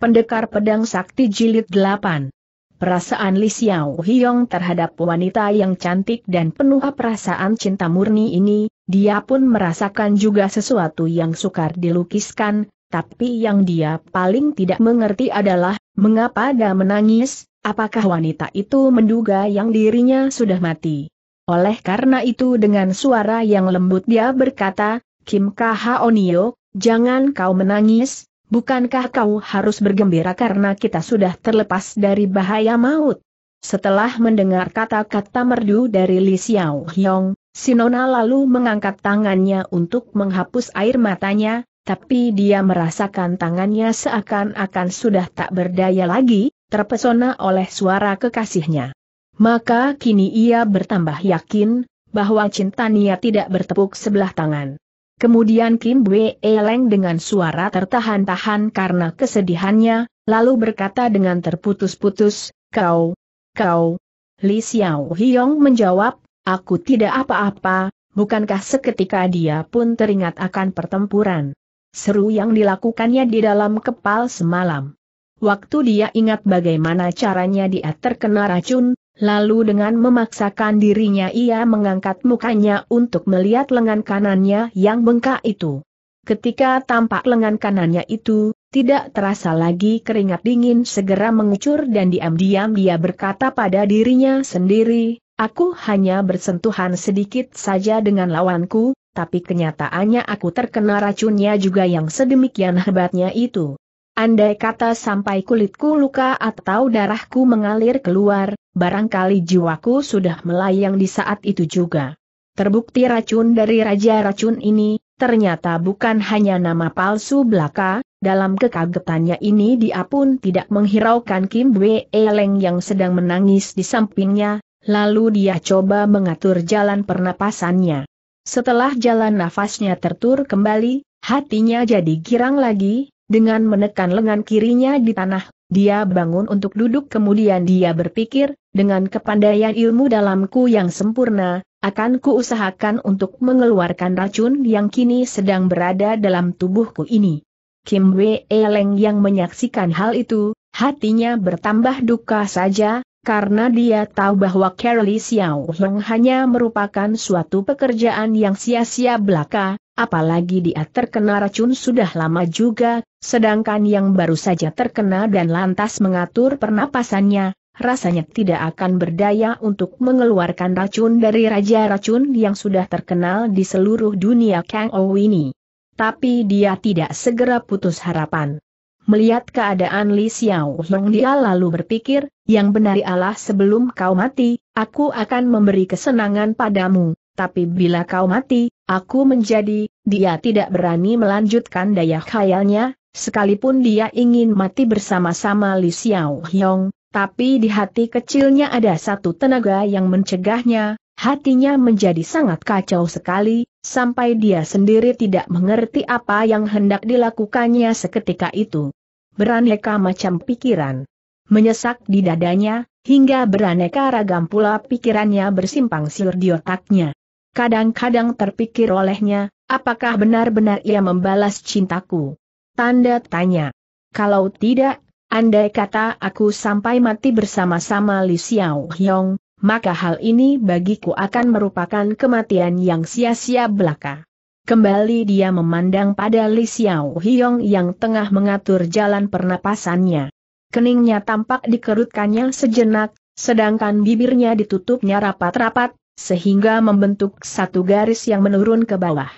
Pendekar Pedang Sakti Jilid 8 Perasaan Li Xiao Hiong terhadap wanita yang cantik dan penuh perasaan cinta murni ini, dia pun merasakan juga sesuatu yang sukar dilukiskan, tapi yang dia paling tidak mengerti adalah, mengapa dia menangis, apakah wanita itu menduga yang dirinya sudah mati. Oleh karena itu dengan suara yang lembut dia berkata, Kim Kha Onio, jangan kau menangis, Bukankah kau harus bergembira karena kita sudah terlepas dari bahaya maut? Setelah mendengar kata-kata merdu dari Li Xiao Hyong, Sinona lalu mengangkat tangannya untuk menghapus air matanya, tapi dia merasakan tangannya seakan-akan sudah tak berdaya lagi, terpesona oleh suara kekasihnya. Maka kini ia bertambah yakin, bahwa cintanya tidak bertepuk sebelah tangan. Kemudian Kim Bwe Eleng dengan suara tertahan-tahan karena kesedihannya, lalu berkata dengan terputus-putus, Kau, kau. Li Xiao Hiong menjawab, Aku tidak apa-apa, bukankah seketika dia pun teringat akan pertempuran. Seru yang dilakukannya di dalam kepal semalam. Waktu dia ingat bagaimana caranya dia terkena racun, Lalu dengan memaksakan dirinya ia mengangkat mukanya untuk melihat lengan kanannya yang bengkak itu. Ketika tampak lengan kanannya itu, tidak terasa lagi keringat dingin segera mengucur dan diam-diam dia berkata pada dirinya sendiri, aku hanya bersentuhan sedikit saja dengan lawanku, tapi kenyataannya aku terkena racunnya juga yang sedemikian hebatnya itu. Andai kata sampai kulitku luka atau darahku mengalir keluar, barangkali jiwaku sudah melayang di saat itu juga. Terbukti racun dari Raja Racun ini, ternyata bukan hanya nama palsu belaka, dalam kekagetannya ini dia pun tidak menghiraukan Kim Wei Eleng yang sedang menangis di sampingnya, lalu dia coba mengatur jalan pernapasannya. Setelah jalan nafasnya tertur kembali, hatinya jadi girang lagi, dengan menekan lengan kirinya di tanah, dia bangun untuk duduk kemudian dia berpikir, dengan kepandaian ilmu dalamku yang sempurna, akan kuusahakan untuk mengeluarkan racun yang kini sedang berada dalam tubuhku ini. Kim Wei Leng yang menyaksikan hal itu, hatinya bertambah duka saja, karena dia tahu bahwa Carly Xiao Hong hanya merupakan suatu pekerjaan yang sia-sia belaka, apalagi dia terkena racun sudah lama juga, sedangkan yang baru saja terkena dan lantas mengatur pernapasannya, rasanya tidak akan berdaya untuk mengeluarkan racun dari raja racun yang sudah terkenal di seluruh dunia Kang Ou ini. Tapi dia tidak segera putus harapan. Melihat keadaan Li Xiao Long dia lalu berpikir, yang benar ialah sebelum kau mati, aku akan memberi kesenangan padamu, tapi bila kau mati, aku menjadi, dia tidak berani melanjutkan daya khayalnya, sekalipun dia ingin mati bersama-sama Li Xiao Hyong, tapi di hati kecilnya ada satu tenaga yang mencegahnya, hatinya menjadi sangat kacau sekali, sampai dia sendiri tidak mengerti apa yang hendak dilakukannya seketika itu. Beraneka macam pikiran menyesak di dadanya, hingga beraneka ragam pula pikirannya bersimpang siur di otaknya kadang-kadang terpikir olehnya, apakah benar-benar ia membalas cintaku? Tanda tanya. Kalau tidak, andai kata aku sampai mati bersama-sama Li Xiao Hyong, maka hal ini bagiku akan merupakan kematian yang sia-sia belaka. Kembali dia memandang pada Li Xiao Hyong yang tengah mengatur jalan pernapasannya. Keningnya tampak dikerutkannya sejenak, sedangkan bibirnya ditutupnya rapat-rapat, sehingga membentuk satu garis yang menurun ke bawah.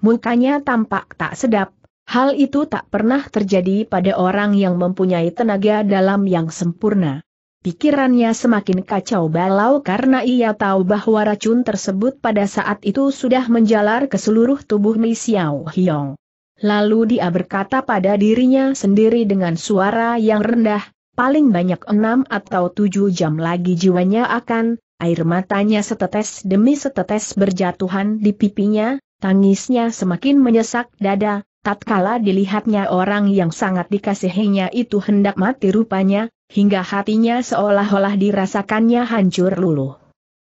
Mukanya tampak tak sedap, hal itu tak pernah terjadi pada orang yang mempunyai tenaga dalam yang sempurna. Pikirannya semakin kacau balau karena ia tahu bahwa racun tersebut pada saat itu sudah menjalar ke seluruh tubuh Mi Xiao Hiong. Lalu dia berkata pada dirinya sendiri dengan suara yang rendah, paling banyak enam atau tujuh jam lagi jiwanya akan air matanya setetes demi setetes berjatuhan di pipinya, tangisnya semakin menyesak dada, tatkala dilihatnya orang yang sangat dikasihinya itu hendak mati rupanya, hingga hatinya seolah-olah dirasakannya hancur luluh.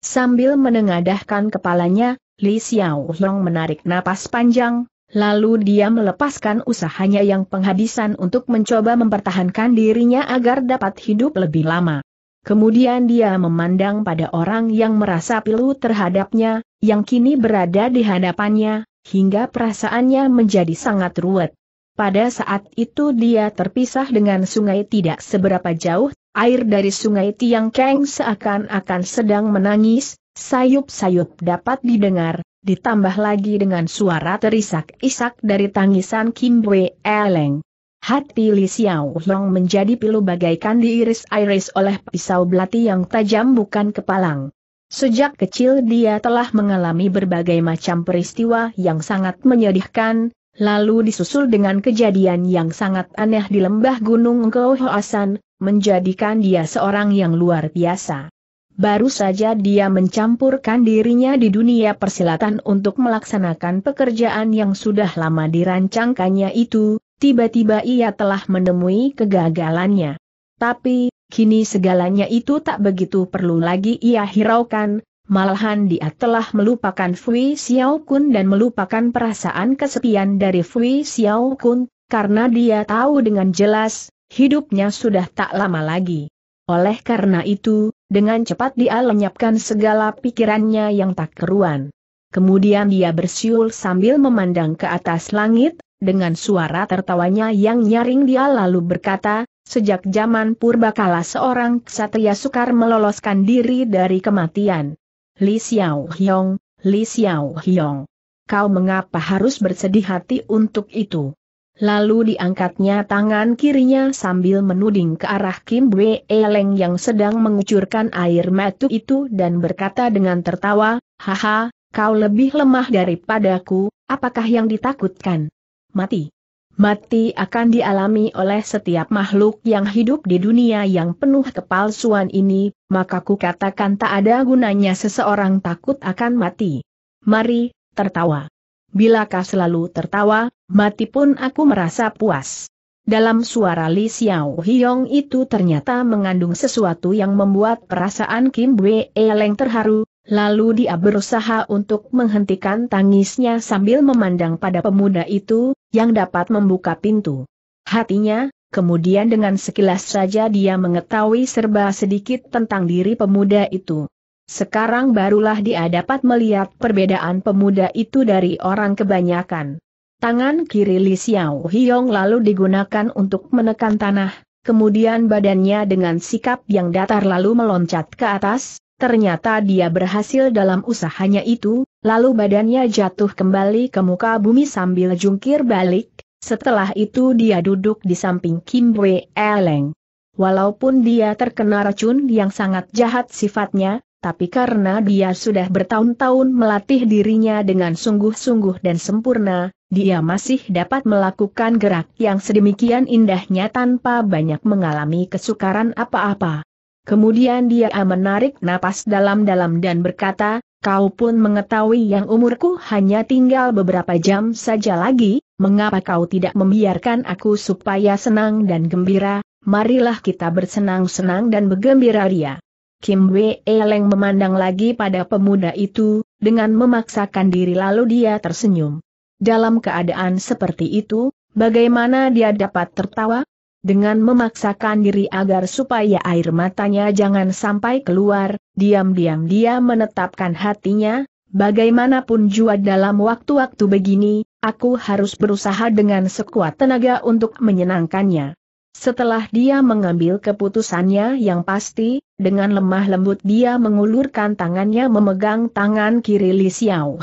Sambil menengadahkan kepalanya, Li Xiao Hong menarik napas panjang, Lalu dia melepaskan usahanya yang penghabisan untuk mencoba mempertahankan dirinya agar dapat hidup lebih lama. Kemudian dia memandang pada orang yang merasa pilu terhadapnya, yang kini berada di hadapannya, hingga perasaannya menjadi sangat ruwet. Pada saat itu dia terpisah dengan sungai tidak seberapa jauh, air dari sungai Tiang Keng seakan-akan sedang menangis, sayup-sayup dapat didengar, ditambah lagi dengan suara terisak-isak dari tangisan Kim Bwe Eleng. Hati Li Xiao Long menjadi pilu bagaikan diiris-iris oleh pisau belati yang tajam bukan kepalang. Sejak kecil dia telah mengalami berbagai macam peristiwa yang sangat menyedihkan, lalu disusul dengan kejadian yang sangat aneh di lembah Gunung Kouhoasan, menjadikan dia seorang yang luar biasa. Baru saja dia mencampurkan dirinya di dunia persilatan untuk melaksanakan pekerjaan yang sudah lama dirancangkannya itu, tiba-tiba ia telah menemui kegagalannya. Tapi, kini segalanya itu tak begitu perlu lagi ia hiraukan, malahan dia telah melupakan Fui Xiao Kun dan melupakan perasaan kesepian dari Fui Xiao Kun, karena dia tahu dengan jelas, hidupnya sudah tak lama lagi. Oleh karena itu, dengan cepat dia lenyapkan segala pikirannya yang tak keruan. Kemudian dia bersiul sambil memandang ke atas langit, dengan suara tertawanya yang nyaring dia lalu berkata, sejak zaman purbakala seorang ksatria sukar meloloskan diri dari kematian. Li Xiao Hyong, Li Xiao Hyong. Kau mengapa harus bersedih hati untuk itu? Lalu diangkatnya tangan kirinya sambil menuding ke arah Kim Bwe Leng yang sedang mengucurkan air matu itu dan berkata dengan tertawa, Haha, kau lebih lemah daripadaku, apakah yang ditakutkan? mati. Mati akan dialami oleh setiap makhluk yang hidup di dunia yang penuh kepalsuan ini, maka ku katakan tak ada gunanya seseorang takut akan mati. Mari, tertawa. Bila kau selalu tertawa, mati pun aku merasa puas. Dalam suara Li Xiao Hiong itu ternyata mengandung sesuatu yang membuat perasaan Kim Wei Eleng terharu, lalu dia berusaha untuk menghentikan tangisnya sambil memandang pada pemuda itu, yang dapat membuka pintu. Hatinya, kemudian dengan sekilas saja dia mengetahui serba sedikit tentang diri pemuda itu. Sekarang barulah dia dapat melihat perbedaan pemuda itu dari orang kebanyakan. Tangan kiri Li Xiao Hiong lalu digunakan untuk menekan tanah, kemudian badannya dengan sikap yang datar lalu meloncat ke atas, Ternyata dia berhasil dalam usahanya itu, lalu badannya jatuh kembali ke muka bumi sambil jungkir balik, setelah itu dia duduk di samping Kim Wei Eleng. Walaupun dia terkena racun yang sangat jahat sifatnya, tapi karena dia sudah bertahun-tahun melatih dirinya dengan sungguh-sungguh dan sempurna, dia masih dapat melakukan gerak yang sedemikian indahnya tanpa banyak mengalami kesukaran apa-apa. Kemudian dia menarik napas dalam-dalam dan berkata, kau pun mengetahui yang umurku hanya tinggal beberapa jam saja lagi, mengapa kau tidak membiarkan aku supaya senang dan gembira, marilah kita bersenang-senang dan bergembira ria. Kim Wei Leng memandang lagi pada pemuda itu, dengan memaksakan diri lalu dia tersenyum. Dalam keadaan seperti itu, bagaimana dia dapat tertawa? Dengan memaksakan diri agar supaya air matanya jangan sampai keluar, diam-diam dia menetapkan hatinya, bagaimanapun juga dalam waktu-waktu begini, aku harus berusaha dengan sekuat tenaga untuk menyenangkannya. Setelah dia mengambil keputusannya yang pasti, dengan lemah lembut dia mengulurkan tangannya memegang tangan kiri Li Xiao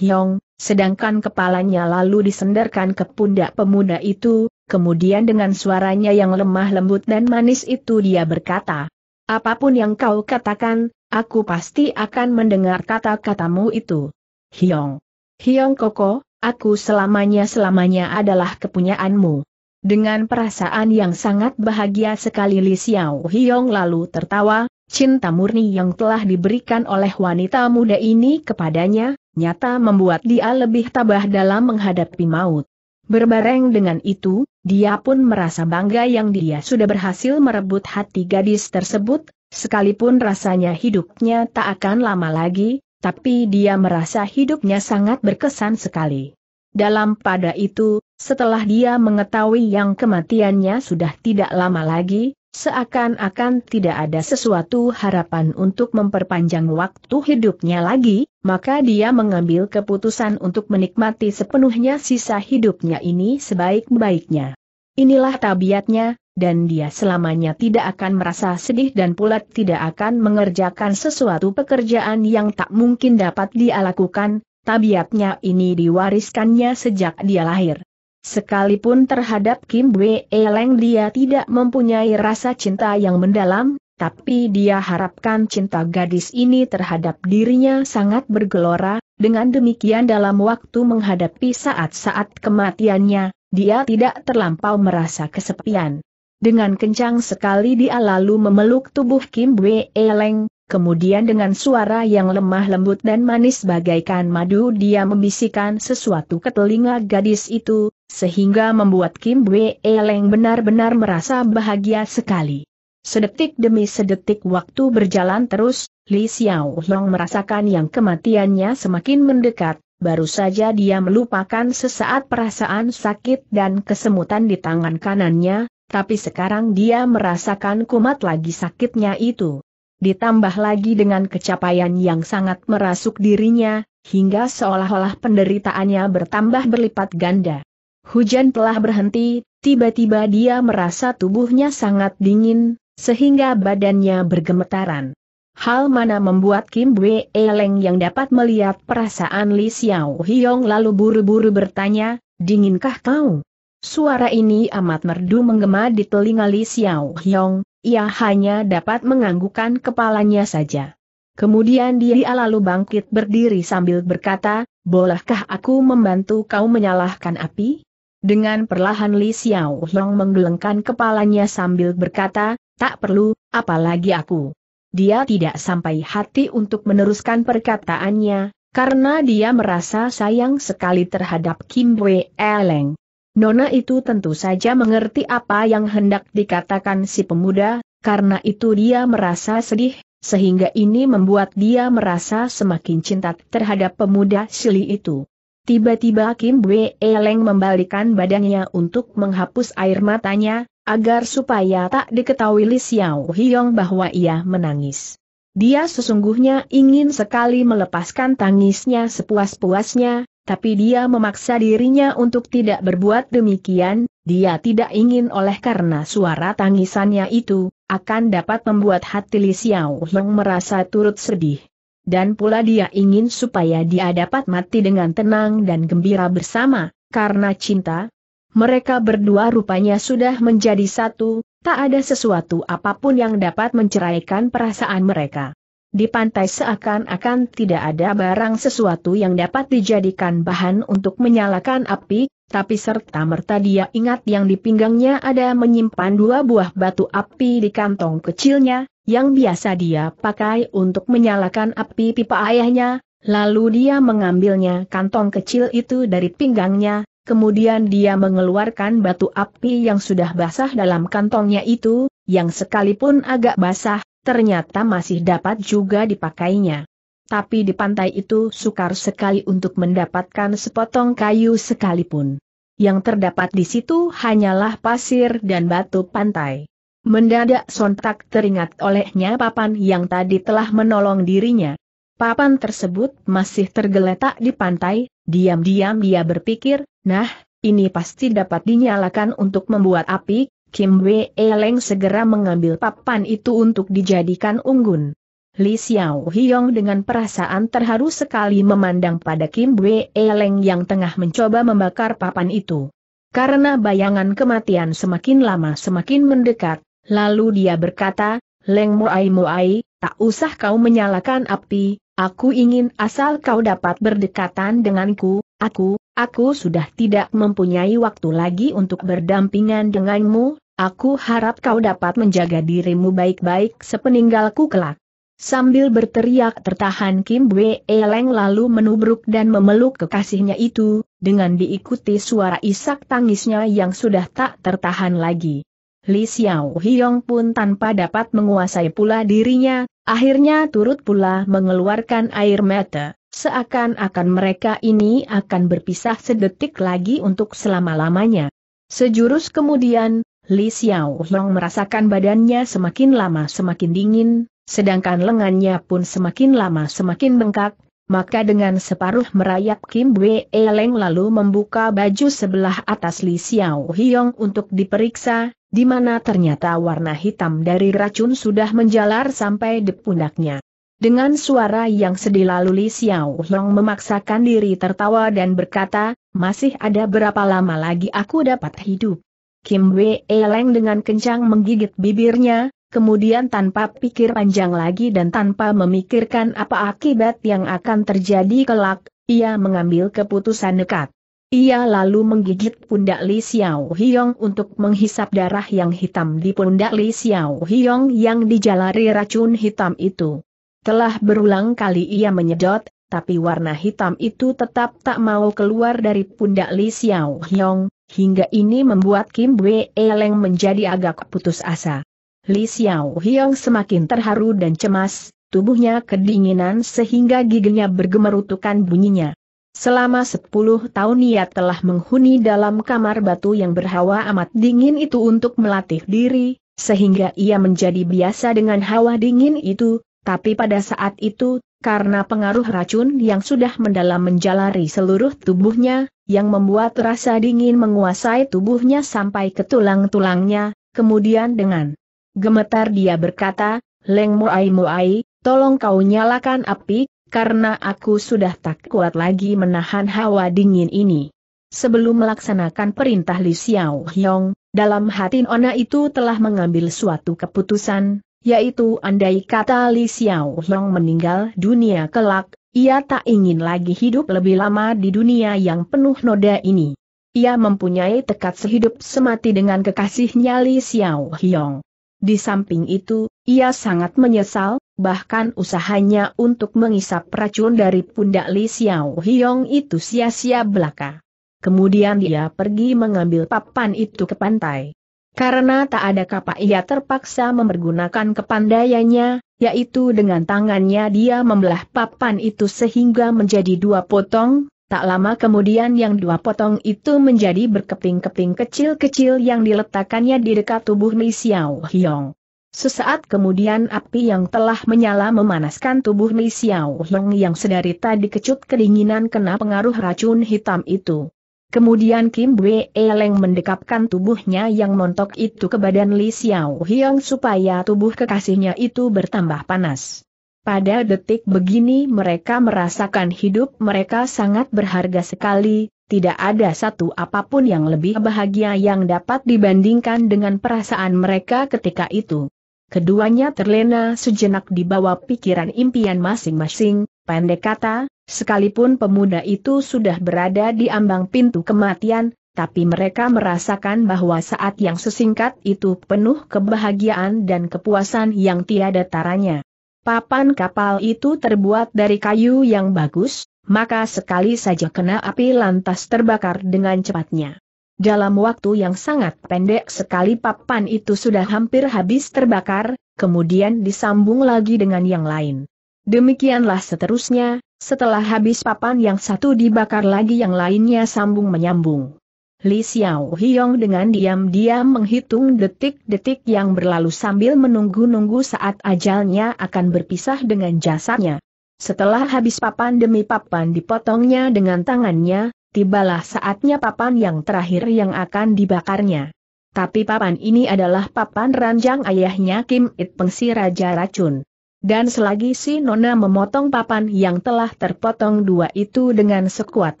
sedangkan kepalanya lalu disenderkan ke pundak pemuda itu, Kemudian dengan suaranya yang lemah lembut dan manis itu dia berkata, Apapun yang kau katakan, aku pasti akan mendengar kata-katamu itu. Hiong. Hiong Koko, aku selamanya-selamanya adalah kepunyaanmu. Dengan perasaan yang sangat bahagia sekali Li Xiao Hiong lalu tertawa, cinta murni yang telah diberikan oleh wanita muda ini kepadanya, nyata membuat dia lebih tabah dalam menghadapi maut. Berbareng dengan itu, dia pun merasa bangga yang dia sudah berhasil merebut hati gadis tersebut, sekalipun rasanya hidupnya tak akan lama lagi, tapi dia merasa hidupnya sangat berkesan sekali. Dalam pada itu, setelah dia mengetahui yang kematiannya sudah tidak lama lagi, Seakan-akan tidak ada sesuatu harapan untuk memperpanjang waktu hidupnya lagi, maka dia mengambil keputusan untuk menikmati sepenuhnya sisa hidupnya ini sebaik-baiknya. Inilah tabiatnya, dan dia selamanya tidak akan merasa sedih dan pula tidak akan mengerjakan sesuatu pekerjaan yang tak mungkin dapat dia lakukan, tabiatnya ini diwariskannya sejak dia lahir. Sekalipun terhadap Kim Wee Leng dia tidak mempunyai rasa cinta yang mendalam, tapi dia harapkan cinta gadis ini terhadap dirinya sangat bergelora, dengan demikian dalam waktu menghadapi saat-saat kematiannya, dia tidak terlampau merasa kesepian. Dengan kencang sekali dia lalu memeluk tubuh Kim Wee Leng, kemudian dengan suara yang lemah lembut dan manis bagaikan madu dia membisikkan sesuatu ke telinga gadis itu, sehingga membuat Kim Bwe Leng benar-benar merasa bahagia sekali. Sedetik demi sedetik waktu berjalan terus, Li Xiao Long merasakan yang kematiannya semakin mendekat, baru saja dia melupakan sesaat perasaan sakit dan kesemutan di tangan kanannya, tapi sekarang dia merasakan kumat lagi sakitnya itu. Ditambah lagi dengan kecapaian yang sangat merasuk dirinya, hingga seolah-olah penderitaannya bertambah berlipat ganda. Hujan telah berhenti, tiba-tiba dia merasa tubuhnya sangat dingin, sehingga badannya bergemetaran. Hal mana membuat Kim Wei Leng yang dapat melihat perasaan Li Xiao Hiong lalu buru-buru bertanya, dinginkah kau? Suara ini amat merdu menggema di telinga Li Xiao Hiong, ia hanya dapat menganggukkan kepalanya saja. Kemudian dia lalu bangkit berdiri sambil berkata, bolehkah aku membantu kau menyalahkan api? Dengan perlahan Li Xiao Long menggelengkan kepalanya sambil berkata, tak perlu, apalagi aku. Dia tidak sampai hati untuk meneruskan perkataannya, karena dia merasa sayang sekali terhadap Kim Wei Eleng. Nona itu tentu saja mengerti apa yang hendak dikatakan si pemuda, karena itu dia merasa sedih, sehingga ini membuat dia merasa semakin cinta terhadap pemuda Sili itu. Tiba-tiba Kim Bwe Eleng membalikan badannya untuk menghapus air matanya, agar supaya tak diketahui Li Xiao Hiong bahwa ia menangis. Dia sesungguhnya ingin sekali melepaskan tangisnya sepuas-puasnya, tapi dia memaksa dirinya untuk tidak berbuat demikian, dia tidak ingin oleh karena suara tangisannya itu, akan dapat membuat hati Li Xiao Hiong merasa turut sedih dan pula dia ingin supaya dia dapat mati dengan tenang dan gembira bersama, karena cinta. Mereka berdua rupanya sudah menjadi satu, tak ada sesuatu apapun yang dapat menceraikan perasaan mereka. Di pantai seakan-akan tidak ada barang sesuatu yang dapat dijadikan bahan untuk menyalakan api, tapi serta-merta dia ingat yang di pinggangnya ada menyimpan dua buah batu api di kantong kecilnya, yang biasa dia pakai untuk menyalakan api pipa ayahnya, lalu dia mengambilnya kantong kecil itu dari pinggangnya, kemudian dia mengeluarkan batu api yang sudah basah dalam kantongnya itu, yang sekalipun agak basah, ternyata masih dapat juga dipakainya tapi di pantai itu sukar sekali untuk mendapatkan sepotong kayu sekalipun. Yang terdapat di situ hanyalah pasir dan batu pantai. Mendadak sontak teringat olehnya papan yang tadi telah menolong dirinya. Papan tersebut masih tergeletak di pantai, diam-diam dia berpikir, nah, ini pasti dapat dinyalakan untuk membuat api, Kim Wei Leng segera mengambil papan itu untuk dijadikan unggun. Li Xiao Hiong dengan perasaan terharu sekali memandang pada Kim Wei Eleng yang tengah mencoba membakar papan itu. Karena bayangan kematian semakin lama semakin mendekat, lalu dia berkata, Leng Muai Muai, tak usah kau menyalakan api, aku ingin asal kau dapat berdekatan denganku, aku, aku sudah tidak mempunyai waktu lagi untuk berdampingan denganmu, aku harap kau dapat menjaga dirimu baik-baik sepeninggalku kelak. Sambil berteriak tertahan Kim Wei Eleng lalu menubruk dan memeluk kekasihnya itu, dengan diikuti suara isak tangisnya yang sudah tak tertahan lagi. Li Xiao Hiong pun tanpa dapat menguasai pula dirinya, akhirnya turut pula mengeluarkan air mata, seakan-akan mereka ini akan berpisah sedetik lagi untuk selama-lamanya. Sejurus kemudian, Li Xiao Hiong merasakan badannya semakin lama semakin dingin, sedangkan lengannya pun semakin lama semakin bengkak, maka dengan separuh merayap Kim Bwe Leng lalu membuka baju sebelah atas Li Xiao Hiong untuk diperiksa, di mana ternyata warna hitam dari racun sudah menjalar sampai di pundaknya. Dengan suara yang sedih lalu Li Xiao Hiong memaksakan diri tertawa dan berkata, masih ada berapa lama lagi aku dapat hidup. Kim Wei Leng dengan kencang menggigit bibirnya, kemudian tanpa pikir panjang lagi dan tanpa memikirkan apa akibat yang akan terjadi kelak, ia mengambil keputusan nekat. Ia lalu menggigit pundak Li Xiao Hiong untuk menghisap darah yang hitam di pundak Li Xiao Hiong yang dijalari racun hitam itu. Telah berulang kali ia menyedot, tapi warna hitam itu tetap tak mau keluar dari pundak Li Xiao Hiong, hingga ini membuat Kim Wei Eleng menjadi agak putus asa. Li Xiao Hiong semakin terharu dan cemas, tubuhnya kedinginan sehingga giginya bergemerutukan bunyinya. Selama sepuluh tahun ia telah menghuni dalam kamar batu yang berhawa amat dingin itu untuk melatih diri, sehingga ia menjadi biasa dengan hawa dingin itu, tapi pada saat itu, karena pengaruh racun yang sudah mendalam menjalari seluruh tubuhnya, yang membuat rasa dingin menguasai tubuhnya sampai ke tulang-tulangnya, kemudian dengan Gemetar dia berkata, Leng Moai Moai, tolong kau nyalakan api, karena aku sudah tak kuat lagi menahan hawa dingin ini. Sebelum melaksanakan perintah Li Xiao Hyong, dalam hati Nona itu telah mengambil suatu keputusan, yaitu andai kata Li Xiao Hyong meninggal dunia kelak, ia tak ingin lagi hidup lebih lama di dunia yang penuh noda ini. Ia mempunyai tekad sehidup semati dengan kekasihnya Li Xiao Hyong. Di samping itu, ia sangat menyesal, bahkan usahanya untuk mengisap racun dari pundak Li Xiao Hiong itu sia-sia belaka. Kemudian dia pergi mengambil papan itu ke pantai. Karena tak ada kapak ia terpaksa mempergunakan kepandaiannya, yaitu dengan tangannya dia membelah papan itu sehingga menjadi dua potong, Tak lama kemudian yang dua potong itu menjadi berkeping-keping kecil-kecil yang diletakkannya di dekat tubuh Li Xiao Hiong. Sesaat kemudian api yang telah menyala memanaskan tubuh Li Xiao Hiong yang sedari tadi kecut kedinginan kena pengaruh racun hitam itu. Kemudian Kim Bwe Eleng mendekapkan tubuhnya yang montok itu ke badan Li Xiao Hiong supaya tubuh kekasihnya itu bertambah panas. Pada detik begini mereka merasakan hidup mereka sangat berharga sekali, tidak ada satu apapun yang lebih bahagia yang dapat dibandingkan dengan perasaan mereka ketika itu. Keduanya terlena sejenak di bawah pikiran impian masing-masing, pendek kata, sekalipun pemuda itu sudah berada di ambang pintu kematian, tapi mereka merasakan bahwa saat yang sesingkat itu penuh kebahagiaan dan kepuasan yang tiada taranya. Papan kapal itu terbuat dari kayu yang bagus, maka sekali saja kena api lantas terbakar dengan cepatnya. Dalam waktu yang sangat pendek sekali papan itu sudah hampir habis terbakar, kemudian disambung lagi dengan yang lain. Demikianlah seterusnya, setelah habis papan yang satu dibakar lagi yang lainnya sambung menyambung. Li Xiao Hiong dengan diam-diam menghitung detik-detik yang berlalu sambil menunggu-nunggu saat ajalnya akan berpisah dengan jasadnya. Setelah habis papan demi papan dipotongnya dengan tangannya, tibalah saatnya papan yang terakhir yang akan dibakarnya. Tapi papan ini adalah papan ranjang ayahnya Kim It Peng si Raja Racun. Dan selagi si Nona memotong papan yang telah terpotong dua itu dengan sekuat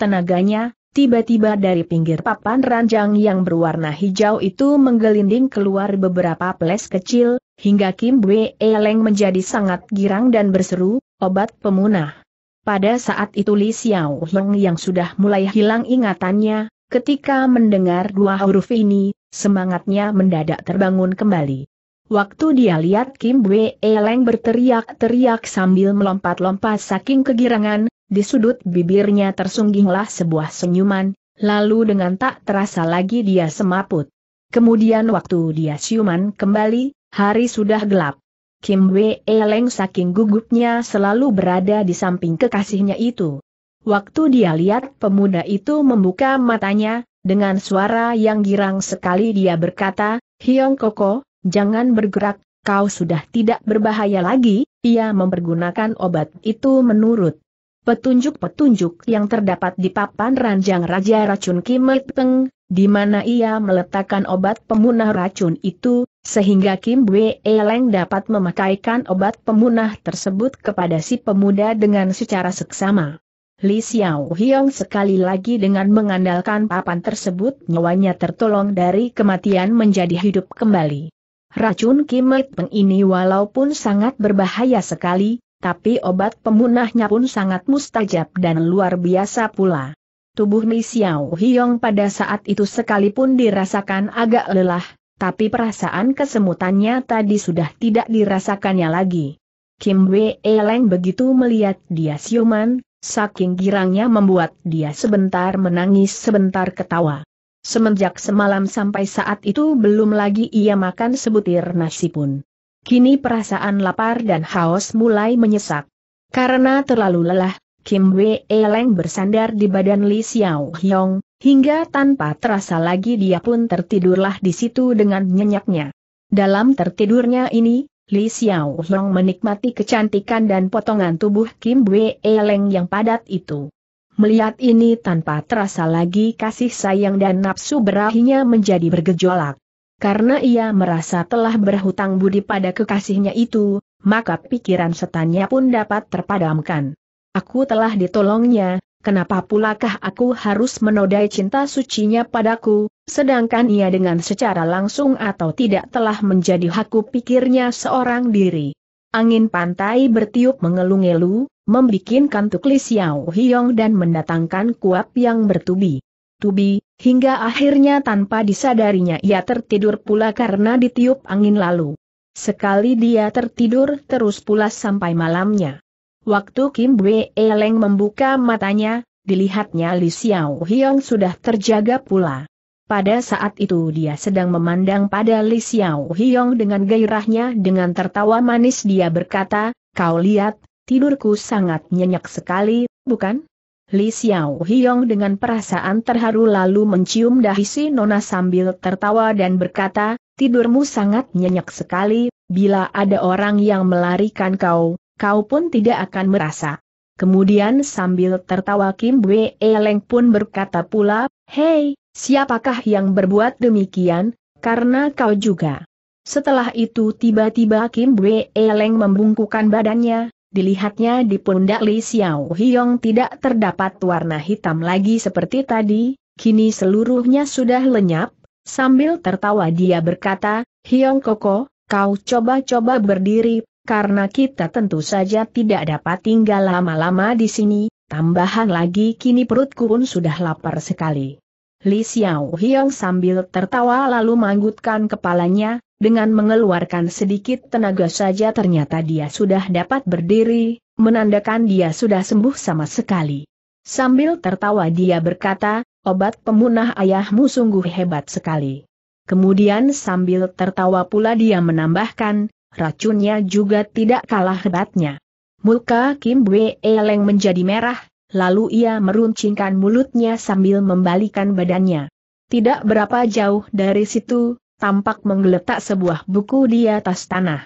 tenaganya, Tiba-tiba dari pinggir papan ranjang yang berwarna hijau itu menggelinding keluar beberapa peles kecil, hingga Kim Bwe Eleng menjadi sangat girang dan berseru, obat pemunah. Pada saat itu Li Xiao Hong yang sudah mulai hilang ingatannya, ketika mendengar dua huruf ini, semangatnya mendadak terbangun kembali. Waktu dia lihat Kim Bwe Eleng berteriak-teriak sambil melompat-lompat saking kegirangan, di sudut bibirnya tersungginglah sebuah senyuman, lalu dengan tak terasa lagi dia semaput. Kemudian waktu dia siuman kembali, hari sudah gelap. Kim Wei Leng saking gugupnya selalu berada di samping kekasihnya itu. Waktu dia lihat pemuda itu membuka matanya, dengan suara yang girang sekali dia berkata, Hiong Koko, jangan bergerak, kau sudah tidak berbahaya lagi, ia mempergunakan obat itu menurut petunjuk-petunjuk yang terdapat di papan ranjang Raja Racun Kim Peng, di mana ia meletakkan obat pemunah racun itu, sehingga Kim Bwe Leng dapat memakaikan obat pemunah tersebut kepada si pemuda dengan secara seksama. Li Xiao Hiong sekali lagi dengan mengandalkan papan tersebut nyawanya tertolong dari kematian menjadi hidup kembali. Racun Kim Peng ini walaupun sangat berbahaya sekali, tapi obat pemunahnya pun sangat mustajab dan luar biasa pula. Tubuh Ni Xiao Hiong pada saat itu sekalipun dirasakan agak lelah, tapi perasaan kesemutannya tadi sudah tidak dirasakannya lagi. Kim Wei Leng begitu melihat dia siuman, saking girangnya membuat dia sebentar menangis sebentar ketawa. Semenjak semalam sampai saat itu belum lagi ia makan sebutir nasi pun. Kini perasaan lapar dan haus mulai menyesak. Karena terlalu lelah, Kim Wei Leng bersandar di badan Li Xiao Hyong, hingga tanpa terasa lagi dia pun tertidurlah di situ dengan nyenyaknya. Dalam tertidurnya ini, Li Xiao Hyong menikmati kecantikan dan potongan tubuh Kim Wei Leng yang padat itu. Melihat ini tanpa terasa lagi kasih sayang dan nafsu berahinya menjadi bergejolak karena ia merasa telah berhutang budi pada kekasihnya itu, maka pikiran setannya pun dapat terpadamkan. Aku telah ditolongnya, kenapa pulakah aku harus menodai cinta sucinya padaku, sedangkan ia dengan secara langsung atau tidak telah menjadi hakku pikirnya seorang diri. Angin pantai bertiup mengelung-elu, membikinkan tukli Xiao Hiong dan mendatangkan kuap yang bertubi tubi, hingga akhirnya tanpa disadarinya ia tertidur pula karena ditiup angin lalu. Sekali dia tertidur terus pula sampai malamnya. Waktu Kim Bwe Leng membuka matanya, dilihatnya Li Xiao Hiong sudah terjaga pula. Pada saat itu dia sedang memandang pada Li Xiao Hiong dengan gairahnya dengan tertawa manis dia berkata, kau lihat, tidurku sangat nyenyak sekali, bukan? Li Xiao Hiong dengan perasaan terharu lalu mencium dahi si Nona sambil tertawa dan berkata, tidurmu sangat nyenyak sekali, bila ada orang yang melarikan kau, kau pun tidak akan merasa. Kemudian sambil tertawa Kim Bwe Leng pun berkata pula, Hei, siapakah yang berbuat demikian, karena kau juga. Setelah itu tiba-tiba Kim Bwe Leng membungkukan badannya, dilihatnya di pundak Li Xiao Hiong tidak terdapat warna hitam lagi seperti tadi, kini seluruhnya sudah lenyap, sambil tertawa dia berkata, Hiong Koko, kau coba-coba berdiri, karena kita tentu saja tidak dapat tinggal lama-lama di sini, tambahan lagi kini perutku pun sudah lapar sekali. Li Xiao Hiong sambil tertawa lalu manggutkan kepalanya, dengan mengeluarkan sedikit tenaga saja ternyata dia sudah dapat berdiri, menandakan dia sudah sembuh sama sekali. Sambil tertawa dia berkata, obat pemunah ayahmu sungguh hebat sekali. Kemudian sambil tertawa pula dia menambahkan, racunnya juga tidak kalah hebatnya. Muka Kim Wei Eleng menjadi merah, lalu ia meruncingkan mulutnya sambil membalikan badannya. Tidak berapa jauh dari situ, tampak menggeletak sebuah buku di atas tanah.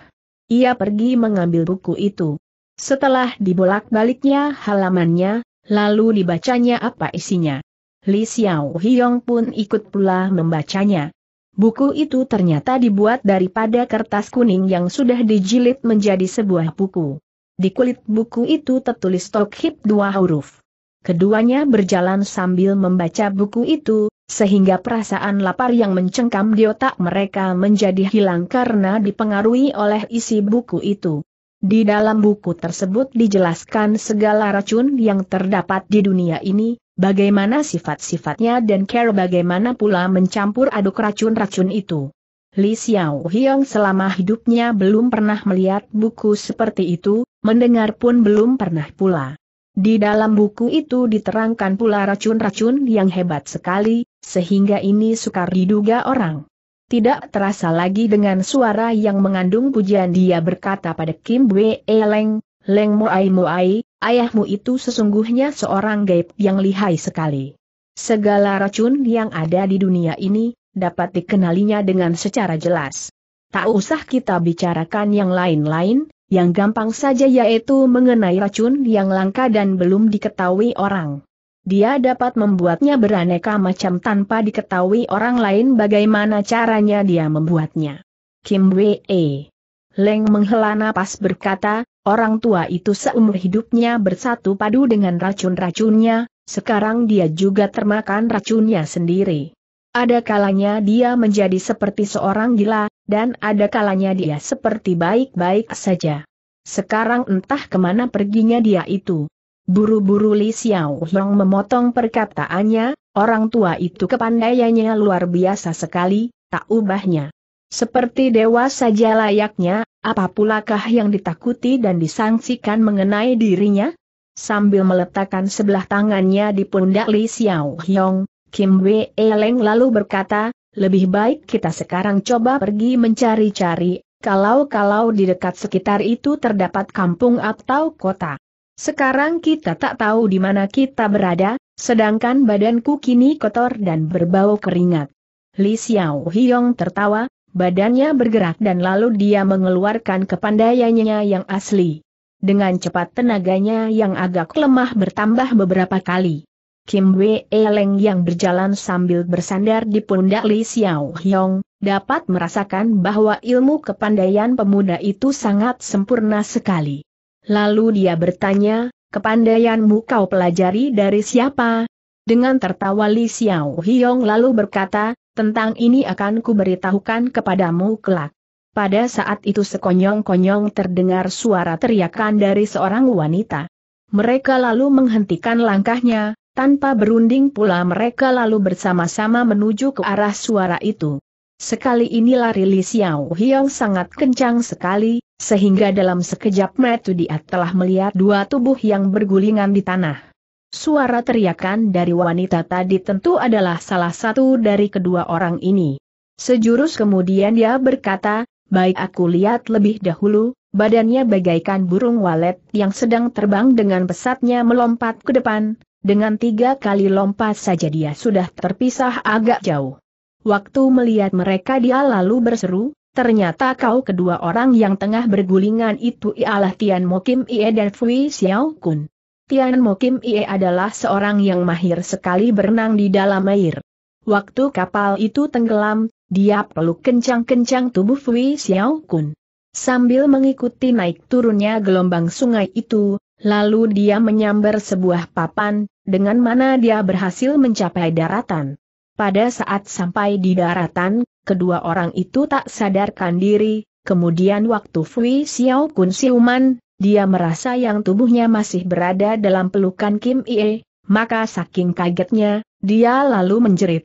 Ia pergi mengambil buku itu. Setelah dibolak-baliknya halamannya, lalu dibacanya apa isinya. Li Xiao Hiong pun ikut pula membacanya. Buku itu ternyata dibuat daripada kertas kuning yang sudah dijilid menjadi sebuah buku. Di kulit buku itu tertulis Tokhip dua huruf. Keduanya berjalan sambil membaca buku itu, sehingga perasaan lapar yang mencengkam di otak mereka menjadi hilang karena dipengaruhi oleh isi buku itu. Di dalam buku tersebut dijelaskan segala racun yang terdapat di dunia ini, bagaimana sifat-sifatnya dan care bagaimana pula mencampur aduk racun-racun itu. Li Xiao Hiong selama hidupnya belum pernah melihat buku seperti itu, mendengar pun belum pernah pula. Di dalam buku itu diterangkan pula racun-racun yang hebat sekali, sehingga ini sukar diduga orang. Tidak terasa lagi dengan suara yang mengandung pujian dia berkata pada Kim Wee Leng, Leng Moai Moai, ayahmu itu sesungguhnya seorang gaib yang lihai sekali. Segala racun yang ada di dunia ini, dapat dikenalinya dengan secara jelas. Tak usah kita bicarakan yang lain-lain, yang gampang saja yaitu mengenai racun yang langka dan belum diketahui orang dia dapat membuatnya beraneka macam tanpa diketahui orang lain bagaimana caranya dia membuatnya. Kim Wee. Leng menghela napas berkata, orang tua itu seumur hidupnya bersatu padu dengan racun-racunnya, sekarang dia juga termakan racunnya sendiri. Ada kalanya dia menjadi seperti seorang gila, dan ada kalanya dia seperti baik-baik saja. Sekarang entah kemana perginya dia itu. Buru-buru Li Xiao Hong memotong perkataannya, orang tua itu kepandaiannya luar biasa sekali, tak ubahnya. Seperti dewa saja layaknya, apa pulakah yang ditakuti dan disangsikan mengenai dirinya? Sambil meletakkan sebelah tangannya di pundak Li Xiao Hyong, Kim Wei Leng lalu berkata, lebih baik kita sekarang coba pergi mencari-cari, kalau-kalau di dekat sekitar itu terdapat kampung atau kota. Sekarang kita tak tahu di mana kita berada, sedangkan badanku kini kotor dan berbau keringat. Li Xiao Hiong tertawa, badannya bergerak dan lalu dia mengeluarkan kepandaiannya yang asli. Dengan cepat tenaganya yang agak lemah bertambah beberapa kali. Kim Wei Leng yang berjalan sambil bersandar di pundak Li Xiao Hiong, dapat merasakan bahwa ilmu kepandaian pemuda itu sangat sempurna sekali. Lalu dia bertanya, kepandaianmu kau pelajari dari siapa? Dengan tertawa Li Xiao Hiong lalu berkata, tentang ini akan kuberitahukan kepadamu kelak. Pada saat itu sekonyong-konyong terdengar suara teriakan dari seorang wanita. Mereka lalu menghentikan langkahnya, tanpa berunding pula mereka lalu bersama-sama menuju ke arah suara itu. Sekali ini lari Li Xiao Hiong sangat kencang sekali, sehingga dalam sekejap mata dia telah melihat dua tubuh yang bergulingan di tanah. Suara teriakan dari wanita tadi tentu adalah salah satu dari kedua orang ini. Sejurus kemudian dia berkata, baik aku lihat lebih dahulu, badannya bagaikan burung walet yang sedang terbang dengan pesatnya melompat ke depan, dengan tiga kali lompat saja dia sudah terpisah agak jauh. Waktu melihat mereka dia lalu berseru, Ternyata kau kedua orang yang tengah bergulingan itu ialah Tian Mokim Ie dan Fui Xiao Kun. Tian Mokim Ie adalah seorang yang mahir sekali berenang di dalam air. Waktu kapal itu tenggelam, dia peluk kencang-kencang tubuh Fui Xiao Kun. Sambil mengikuti naik turunnya gelombang sungai itu, lalu dia menyambar sebuah papan, dengan mana dia berhasil mencapai daratan. Pada saat sampai di daratan, kedua orang itu tak sadarkan diri, kemudian waktu Fui Xiao Kun siuman, dia merasa yang tubuhnya masih berada dalam pelukan Kim Ie, maka saking kagetnya, dia lalu menjerit.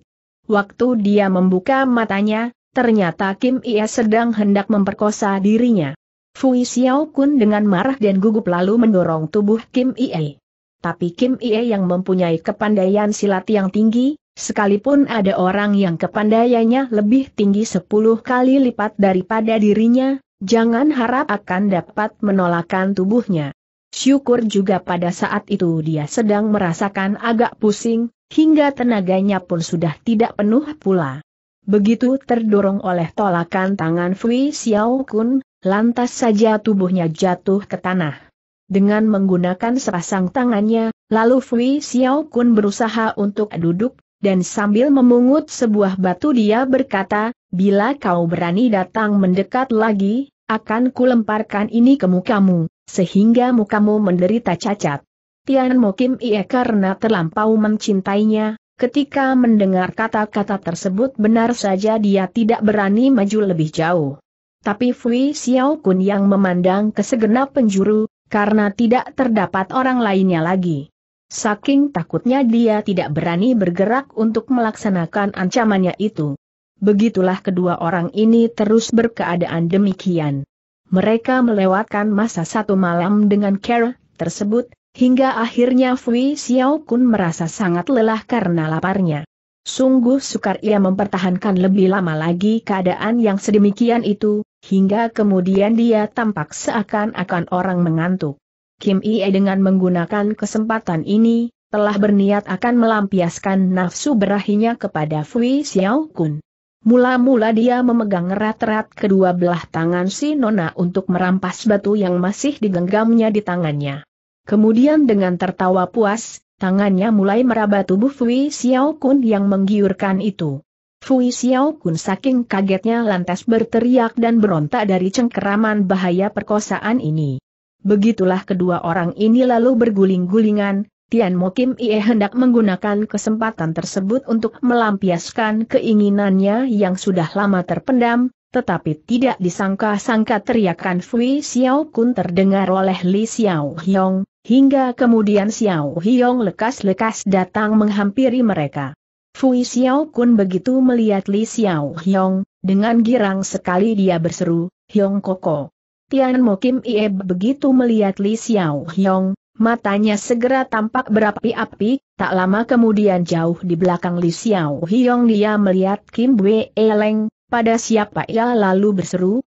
Waktu dia membuka matanya, ternyata Kim Ie sedang hendak memperkosa dirinya. Fui Xiao Kun dengan marah dan gugup lalu mendorong tubuh Kim Ie. Tapi Kim Ie yang mempunyai kepandaian silat yang tinggi, sekalipun ada orang yang kepandaiannya lebih tinggi 10 kali lipat daripada dirinya, jangan harap akan dapat menolakkan tubuhnya. Syukur juga pada saat itu dia sedang merasakan agak pusing, hingga tenaganya pun sudah tidak penuh pula. Begitu terdorong oleh tolakan tangan Fui Xiao Kun, lantas saja tubuhnya jatuh ke tanah. Dengan menggunakan sepasang tangannya, lalu Fui Xiao Kun berusaha untuk duduk, dan sambil memungut sebuah batu dia berkata, bila kau berani datang mendekat lagi, akan kulemparkan ini ke mukamu, sehingga mukamu menderita cacat. Tian Mo Kim karena terlampau mencintainya, ketika mendengar kata-kata tersebut benar saja dia tidak berani maju lebih jauh. Tapi Fui Xiao Kun yang memandang ke segenap penjuru, karena tidak terdapat orang lainnya lagi. Saking takutnya dia tidak berani bergerak untuk melaksanakan ancamannya itu. Begitulah kedua orang ini terus berkeadaan demikian. Mereka melewatkan masa satu malam dengan care tersebut, hingga akhirnya Fui Xiao Kun merasa sangat lelah karena laparnya. Sungguh sukar ia mempertahankan lebih lama lagi keadaan yang sedemikian itu, hingga kemudian dia tampak seakan-akan orang mengantuk. Kim Ie dengan menggunakan kesempatan ini, telah berniat akan melampiaskan nafsu berahinya kepada Fui Xiao Kun. Mula-mula dia memegang erat-erat kedua belah tangan si Nona untuk merampas batu yang masih digenggamnya di tangannya. Kemudian dengan tertawa puas, tangannya mulai meraba tubuh Fui Xiao Kun yang menggiurkan itu. Fui Xiao Kun saking kagetnya lantas berteriak dan berontak dari cengkeraman bahaya perkosaan ini. Begitulah kedua orang ini lalu berguling-gulingan, Tian Mo Kim Ie hendak menggunakan kesempatan tersebut untuk melampiaskan keinginannya yang sudah lama terpendam, tetapi tidak disangka-sangka teriakan Fui Xiao Kun terdengar oleh Li Xiao Hyong, hingga kemudian Xiao Hyong lekas-lekas datang menghampiri mereka. Fui Xiao Kun begitu melihat Li Xiao Hyong, dengan girang sekali dia berseru, Hyong Koko. Tian Mo Kim Ie begitu melihat Li Xiao Hyong, matanya segera tampak berapi-api, tak lama kemudian jauh di belakang Li Xiao Hyong dia melihat Kim Wei Leng, pada siapa ia lalu berseru,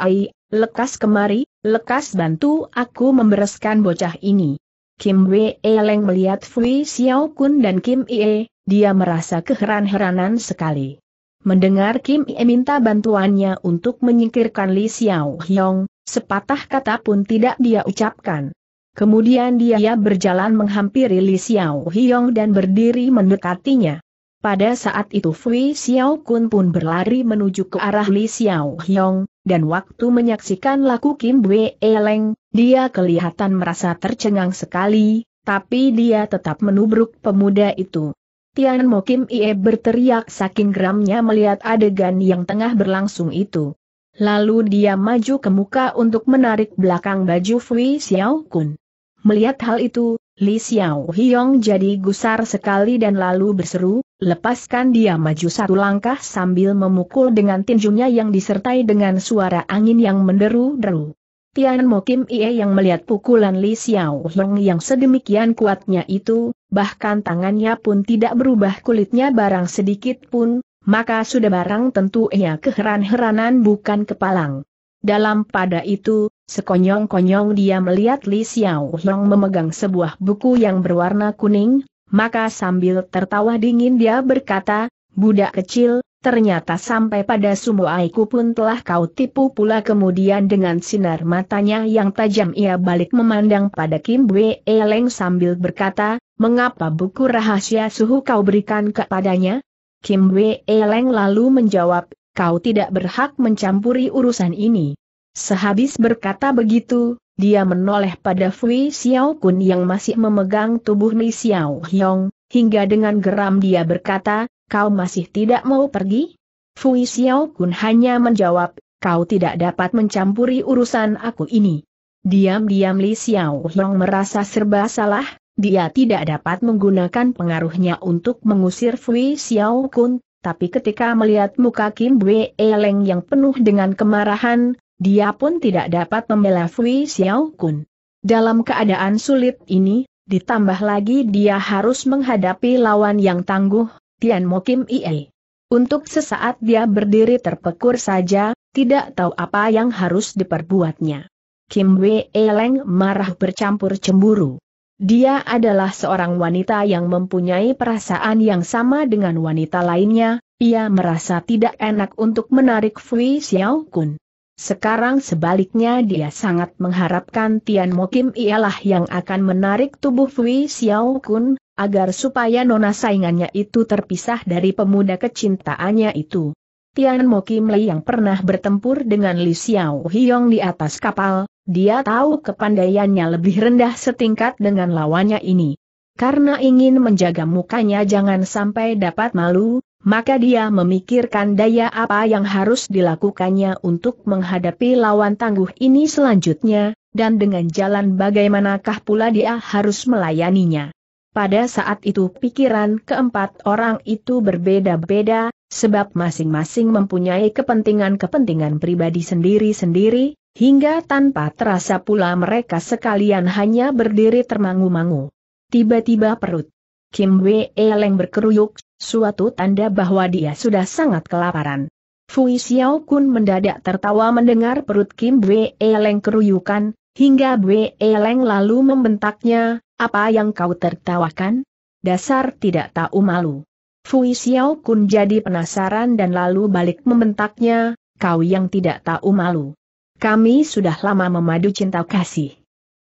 ai, lekas kemari, lekas bantu aku membereskan bocah ini. Kim Wei Leng melihat Fui Xiao Kun dan Kim Ie, dia merasa keheran-heranan sekali. Mendengar Kim Ie minta bantuannya untuk menyingkirkan Li Xiao Hyong, sepatah kata pun tidak dia ucapkan. Kemudian dia berjalan menghampiri Li Xiao Hyong dan berdiri mendekatinya. Pada saat itu Fui Xiao Kun pun berlari menuju ke arah Li Xiao Hyong, dan waktu menyaksikan laku Kim Bwe Eleng, dia kelihatan merasa tercengang sekali, tapi dia tetap menubruk pemuda itu. Tian Mokim Ie berteriak saking geramnya melihat adegan yang tengah berlangsung itu. Lalu dia maju ke muka untuk menarik belakang baju Fui Xiao Kun. Melihat hal itu, Li Xiao Hiong jadi gusar sekali dan lalu berseru, lepaskan dia maju satu langkah sambil memukul dengan tinjunya yang disertai dengan suara angin yang menderu-deru. Tian Mo Kim Ie yang melihat pukulan Li Xiao Hiong yang sedemikian kuatnya itu, bahkan tangannya pun tidak berubah kulitnya barang sedikit pun, maka sudah barang tentu ia keheran-heranan bukan kepalang. Dalam pada itu, sekonyong-konyong dia melihat Li Xiao Long memegang sebuah buku yang berwarna kuning, maka sambil tertawa dingin dia berkata, Budak kecil, ternyata sampai pada sumo aiku pun telah kau tipu pula kemudian dengan sinar matanya yang tajam ia balik memandang pada Kim Bwe Eleng sambil berkata, mengapa buku rahasia suhu kau berikan kepadanya? Kim Wei Eleng lalu menjawab, kau tidak berhak mencampuri urusan ini. Sehabis berkata begitu, dia menoleh pada Fui Xiao Kun yang masih memegang tubuh Ni Xiao Hyong, hingga dengan geram dia berkata, kau masih tidak mau pergi? Fui Xiao Kun hanya menjawab, kau tidak dapat mencampuri urusan aku ini. Diam-diam Li Xiao Hong merasa serba salah, dia tidak dapat menggunakan pengaruhnya untuk mengusir Fui Xiao Kun, tapi ketika melihat muka Kim Wei Leng yang penuh dengan kemarahan, dia pun tidak dapat membela Fui Xiao Kun. Dalam keadaan sulit ini, ditambah lagi dia harus menghadapi lawan yang tangguh, Tian Mo Kim Ie. Untuk sesaat dia berdiri terpekur saja, tidak tahu apa yang harus diperbuatnya. Kim Wei Leng marah bercampur cemburu. Dia adalah seorang wanita yang mempunyai perasaan yang sama dengan wanita lainnya, ia merasa tidak enak untuk menarik Fui Xiao Kun. Sekarang sebaliknya dia sangat mengharapkan Tian Mo Kim ialah yang akan menarik tubuh Fui Xiao Kun, agar supaya nona saingannya itu terpisah dari pemuda kecintaannya itu. Tian Mo Kim Lei yang pernah bertempur dengan Li Xiao Hiong di atas kapal, dia tahu kepandaiannya lebih rendah setingkat dengan lawannya ini. Karena ingin menjaga mukanya jangan sampai dapat malu, maka dia memikirkan daya apa yang harus dilakukannya untuk menghadapi lawan tangguh ini selanjutnya, dan dengan jalan bagaimanakah pula dia harus melayaninya. Pada saat itu pikiran keempat orang itu berbeda-beda, sebab masing-masing mempunyai kepentingan-kepentingan pribadi sendiri-sendiri, hingga tanpa terasa pula mereka sekalian hanya berdiri termangu-mangu. Tiba-tiba perut Kim Wei Leng berkeruyuk, suatu tanda bahwa dia sudah sangat kelaparan. Fui Xiao Kun mendadak tertawa mendengar perut Kim Wei Leng keruyukan, Hingga Bwe Eleng lalu membentaknya, apa yang kau tertawakan? Dasar tidak tahu malu. Fui Xiao Kun jadi penasaran dan lalu balik membentaknya, kau yang tidak tahu malu. Kami sudah lama memadu cinta kasih.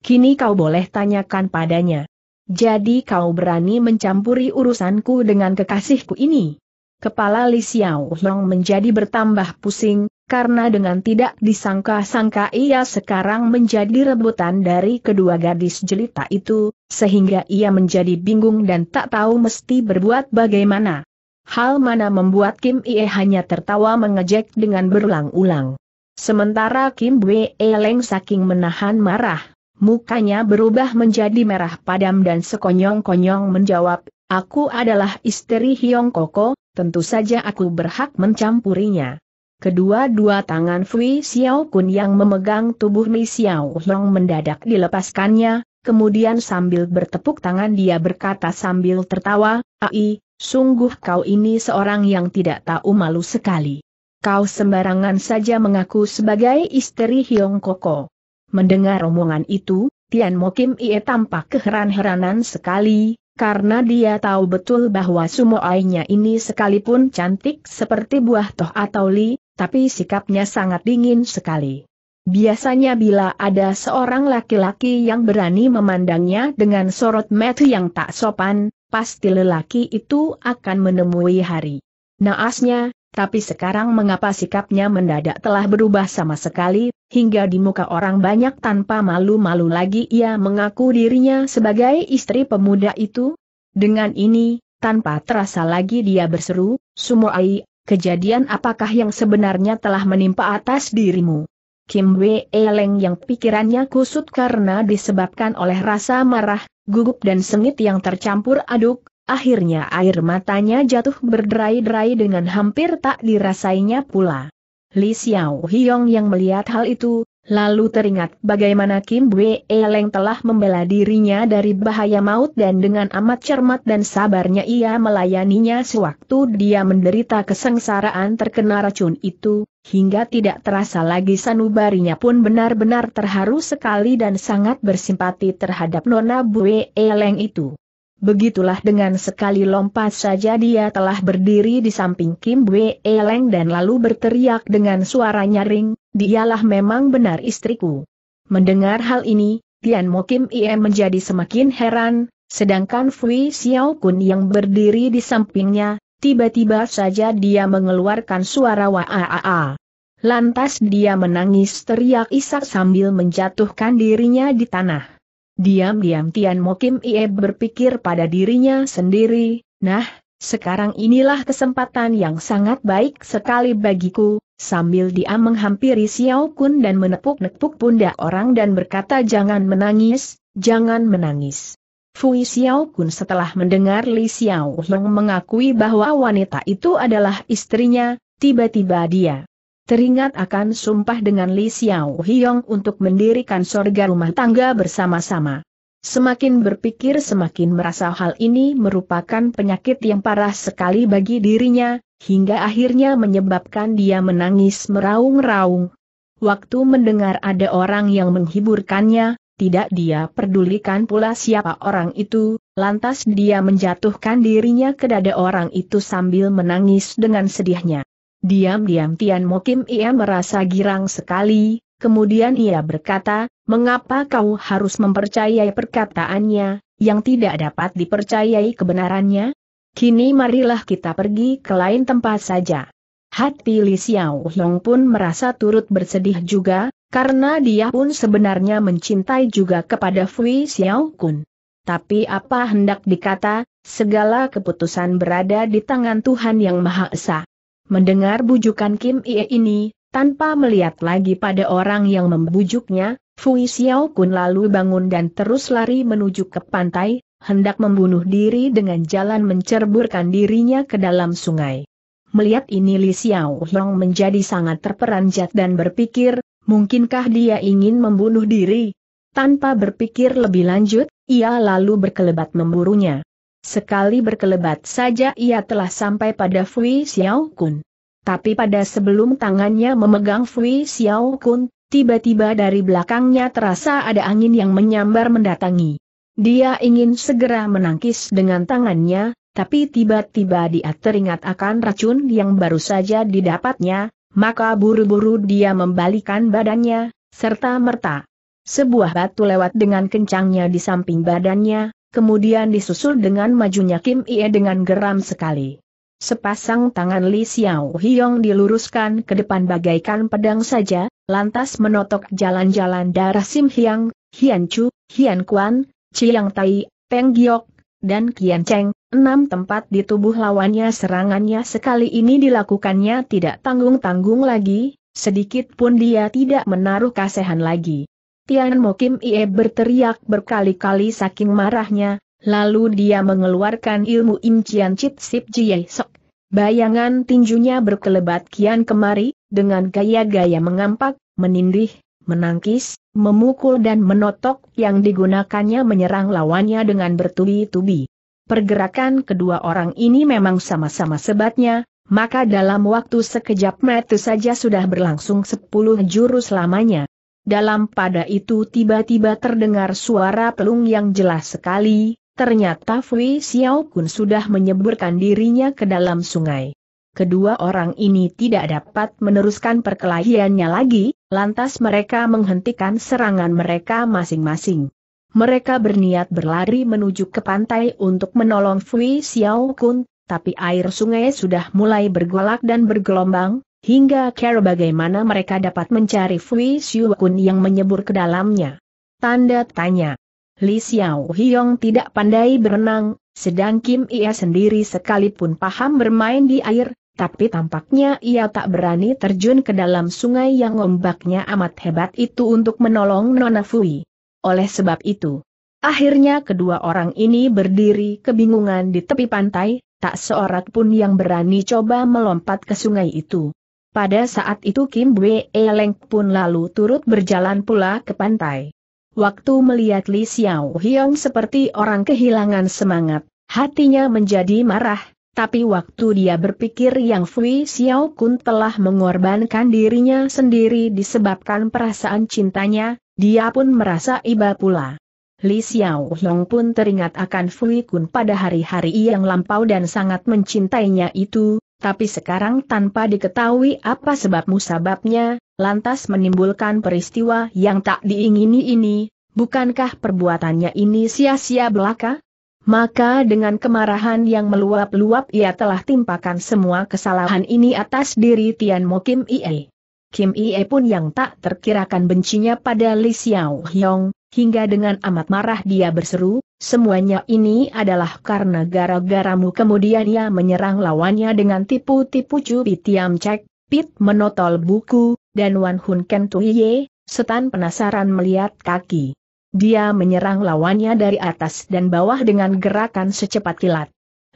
Kini kau boleh tanyakan padanya. Jadi kau berani mencampuri urusanku dengan kekasihku ini? Kepala Li Xiao Long menjadi bertambah pusing, karena dengan tidak disangka-sangka ia sekarang menjadi rebutan dari kedua gadis jelita itu, sehingga ia menjadi bingung dan tak tahu mesti berbuat bagaimana. Hal mana membuat Kim Ie hanya tertawa mengejek dengan berulang-ulang. Sementara Kim Wee Leng saking menahan marah, mukanya berubah menjadi merah padam dan sekonyong-konyong menjawab, Aku adalah istri Hyong Koko, tentu saja aku berhak mencampurinya. Kedua-dua tangan Fui Xiao Kun yang memegang tubuh Mi Xiao Long mendadak dilepaskannya, kemudian sambil bertepuk tangan dia berkata sambil tertawa, Ai, sungguh kau ini seorang yang tidak tahu malu sekali. Kau sembarangan saja mengaku sebagai istri Hiong Koko. Mendengar omongan itu, Tian Kim Ie tampak keheran-heranan sekali, karena dia tahu betul bahwa Sumo Ainya ini sekalipun cantik seperti buah toh atau li, tapi sikapnya sangat dingin sekali. Biasanya bila ada seorang laki-laki yang berani memandangnya dengan sorot mata yang tak sopan, pasti lelaki itu akan menemui hari. Naasnya, tapi sekarang mengapa sikapnya mendadak telah berubah sama sekali, hingga di muka orang banyak tanpa malu-malu lagi ia mengaku dirinya sebagai istri pemuda itu? Dengan ini, tanpa terasa lagi dia berseru, Sumoai, kejadian apakah yang sebenarnya telah menimpa atas dirimu? Kim Wei Leng yang pikirannya kusut karena disebabkan oleh rasa marah, gugup dan sengit yang tercampur aduk, akhirnya air matanya jatuh berderai-derai dengan hampir tak dirasainya pula. Li Xiao Hiong yang melihat hal itu, Lalu teringat bagaimana Kim Bwe Eleng telah membela dirinya dari bahaya maut dan dengan amat cermat dan sabarnya ia melayaninya sewaktu dia menderita kesengsaraan terkena racun itu, hingga tidak terasa lagi sanubarinya pun benar-benar terharu sekali dan sangat bersimpati terhadap Nona Bwe Eleng itu. Begitulah dengan sekali lompat saja dia telah berdiri di samping Kim Bwe Leng dan lalu berteriak dengan suara nyaring, dialah memang benar istriku. Mendengar hal ini, Tian Mo Kim Ie menjadi semakin heran, sedangkan Fui Xiao Kun yang berdiri di sampingnya, tiba-tiba saja dia mengeluarkan suara waaaa. Lantas dia menangis teriak isak sambil menjatuhkan dirinya di tanah. Diam-diam Tian Mokim Ie berpikir pada dirinya sendiri, nah, sekarang inilah kesempatan yang sangat baik sekali bagiku, sambil dia menghampiri Xiao Kun dan menepuk-nepuk pundak orang dan berkata jangan menangis, jangan menangis. Fui Xiao Kun setelah mendengar Li Xiao Hong mengakui bahwa wanita itu adalah istrinya, tiba-tiba dia teringat akan sumpah dengan Li Xiao Hiong untuk mendirikan sorga rumah tangga bersama-sama. Semakin berpikir semakin merasa hal ini merupakan penyakit yang parah sekali bagi dirinya, hingga akhirnya menyebabkan dia menangis meraung-raung. Waktu mendengar ada orang yang menghiburkannya, tidak dia pedulikan pula siapa orang itu, lantas dia menjatuhkan dirinya ke dada orang itu sambil menangis dengan sedihnya. Diam-diam Tian Mokim ia merasa girang sekali, kemudian ia berkata, mengapa kau harus mempercayai perkataannya, yang tidak dapat dipercayai kebenarannya? Kini marilah kita pergi ke lain tempat saja. Hati Li Xiao Long pun merasa turut bersedih juga, karena dia pun sebenarnya mencintai juga kepada Fui Xiao Kun. Tapi apa hendak dikata, segala keputusan berada di tangan Tuhan Yang Maha Esa. Mendengar bujukan Kim Ie ini, tanpa melihat lagi pada orang yang membujuknya, Fui Xiao Kun lalu bangun dan terus lari menuju ke pantai, hendak membunuh diri dengan jalan mencerburkan dirinya ke dalam sungai. Melihat ini Li Xiao Long menjadi sangat terperanjat dan berpikir, mungkinkah dia ingin membunuh diri? Tanpa berpikir lebih lanjut, ia lalu berkelebat memburunya. Sekali berkelebat saja ia telah sampai pada Fui Xiao Kun. Tapi pada sebelum tangannya memegang Fui Xiao Kun, tiba-tiba dari belakangnya terasa ada angin yang menyambar mendatangi. Dia ingin segera menangkis dengan tangannya, tapi tiba-tiba dia teringat akan racun yang baru saja didapatnya, maka buru-buru dia membalikan badannya, serta merta. Sebuah batu lewat dengan kencangnya di samping badannya, kemudian disusul dengan majunya Kim Ie dengan geram sekali. Sepasang tangan Li Xiao Hiong diluruskan ke depan bagaikan pedang saja, lantas menotok jalan-jalan darah Sim Hiang, Hian Chu, Hian Kuan, Chiang Tai, Peng Giok, dan Kian Cheng, enam tempat di tubuh lawannya serangannya sekali ini dilakukannya tidak tanggung-tanggung lagi, sedikit pun dia tidak menaruh kasehan lagi. Tian Mokim Ie berteriak berkali-kali saking marahnya, lalu dia mengeluarkan ilmu Cian Chit Sip Jie Sok. Bayangan tinjunya berkelebat kian kemari, dengan gaya-gaya mengampak, menindih, menangkis, memukul dan menotok yang digunakannya menyerang lawannya dengan bertubi-tubi. Pergerakan kedua orang ini memang sama-sama sebatnya, maka dalam waktu sekejap mata saja sudah berlangsung sepuluh jurus lamanya. Dalam pada itu tiba-tiba terdengar suara pelung yang jelas sekali, ternyata Fui Xiao Kun sudah menyeburkan dirinya ke dalam sungai. Kedua orang ini tidak dapat meneruskan perkelahiannya lagi, lantas mereka menghentikan serangan mereka masing-masing. Mereka berniat berlari menuju ke pantai untuk menolong Fui Xiao Kun, tapi air sungai sudah mulai bergolak dan bergelombang, Hingga kira bagaimana mereka dapat mencari Fui Xiuqun yang menyebur ke dalamnya. Tanda tanya. Li Xiao Hiong tidak pandai berenang, sedang Kim Ia sendiri sekalipun paham bermain di air, tapi tampaknya ia tak berani terjun ke dalam sungai yang ombaknya amat hebat itu untuk menolong Nona Fui. Oleh sebab itu, akhirnya kedua orang ini berdiri kebingungan di tepi pantai, tak seorang pun yang berani coba melompat ke sungai itu. Pada saat itu Kim Bwe Eleng pun lalu turut berjalan pula ke pantai. Waktu melihat Li Xiao Hiong seperti orang kehilangan semangat, hatinya menjadi marah, tapi waktu dia berpikir yang Fui Xiao Kun telah mengorbankan dirinya sendiri disebabkan perasaan cintanya, dia pun merasa iba pula. Li Xiao Hiong pun teringat akan Fui Kun pada hari-hari yang lampau dan sangat mencintainya itu, tapi sekarang tanpa diketahui apa sebab musababnya, lantas menimbulkan peristiwa yang tak diingini ini, bukankah perbuatannya ini sia-sia belaka? Maka dengan kemarahan yang meluap-luap ia telah timpakan semua kesalahan ini atas diri Tian Mo Kim Ie. Kim Ie pun yang tak terkirakan bencinya pada Li Xiao Hyong, Hingga dengan amat marah dia berseru, semuanya ini adalah karena gara-garamu kemudian ia menyerang lawannya dengan tipu-tipu curi tiam cek, pit menotol buku, dan Wan Hun Ken ye, setan penasaran melihat kaki. Dia menyerang lawannya dari atas dan bawah dengan gerakan secepat kilat.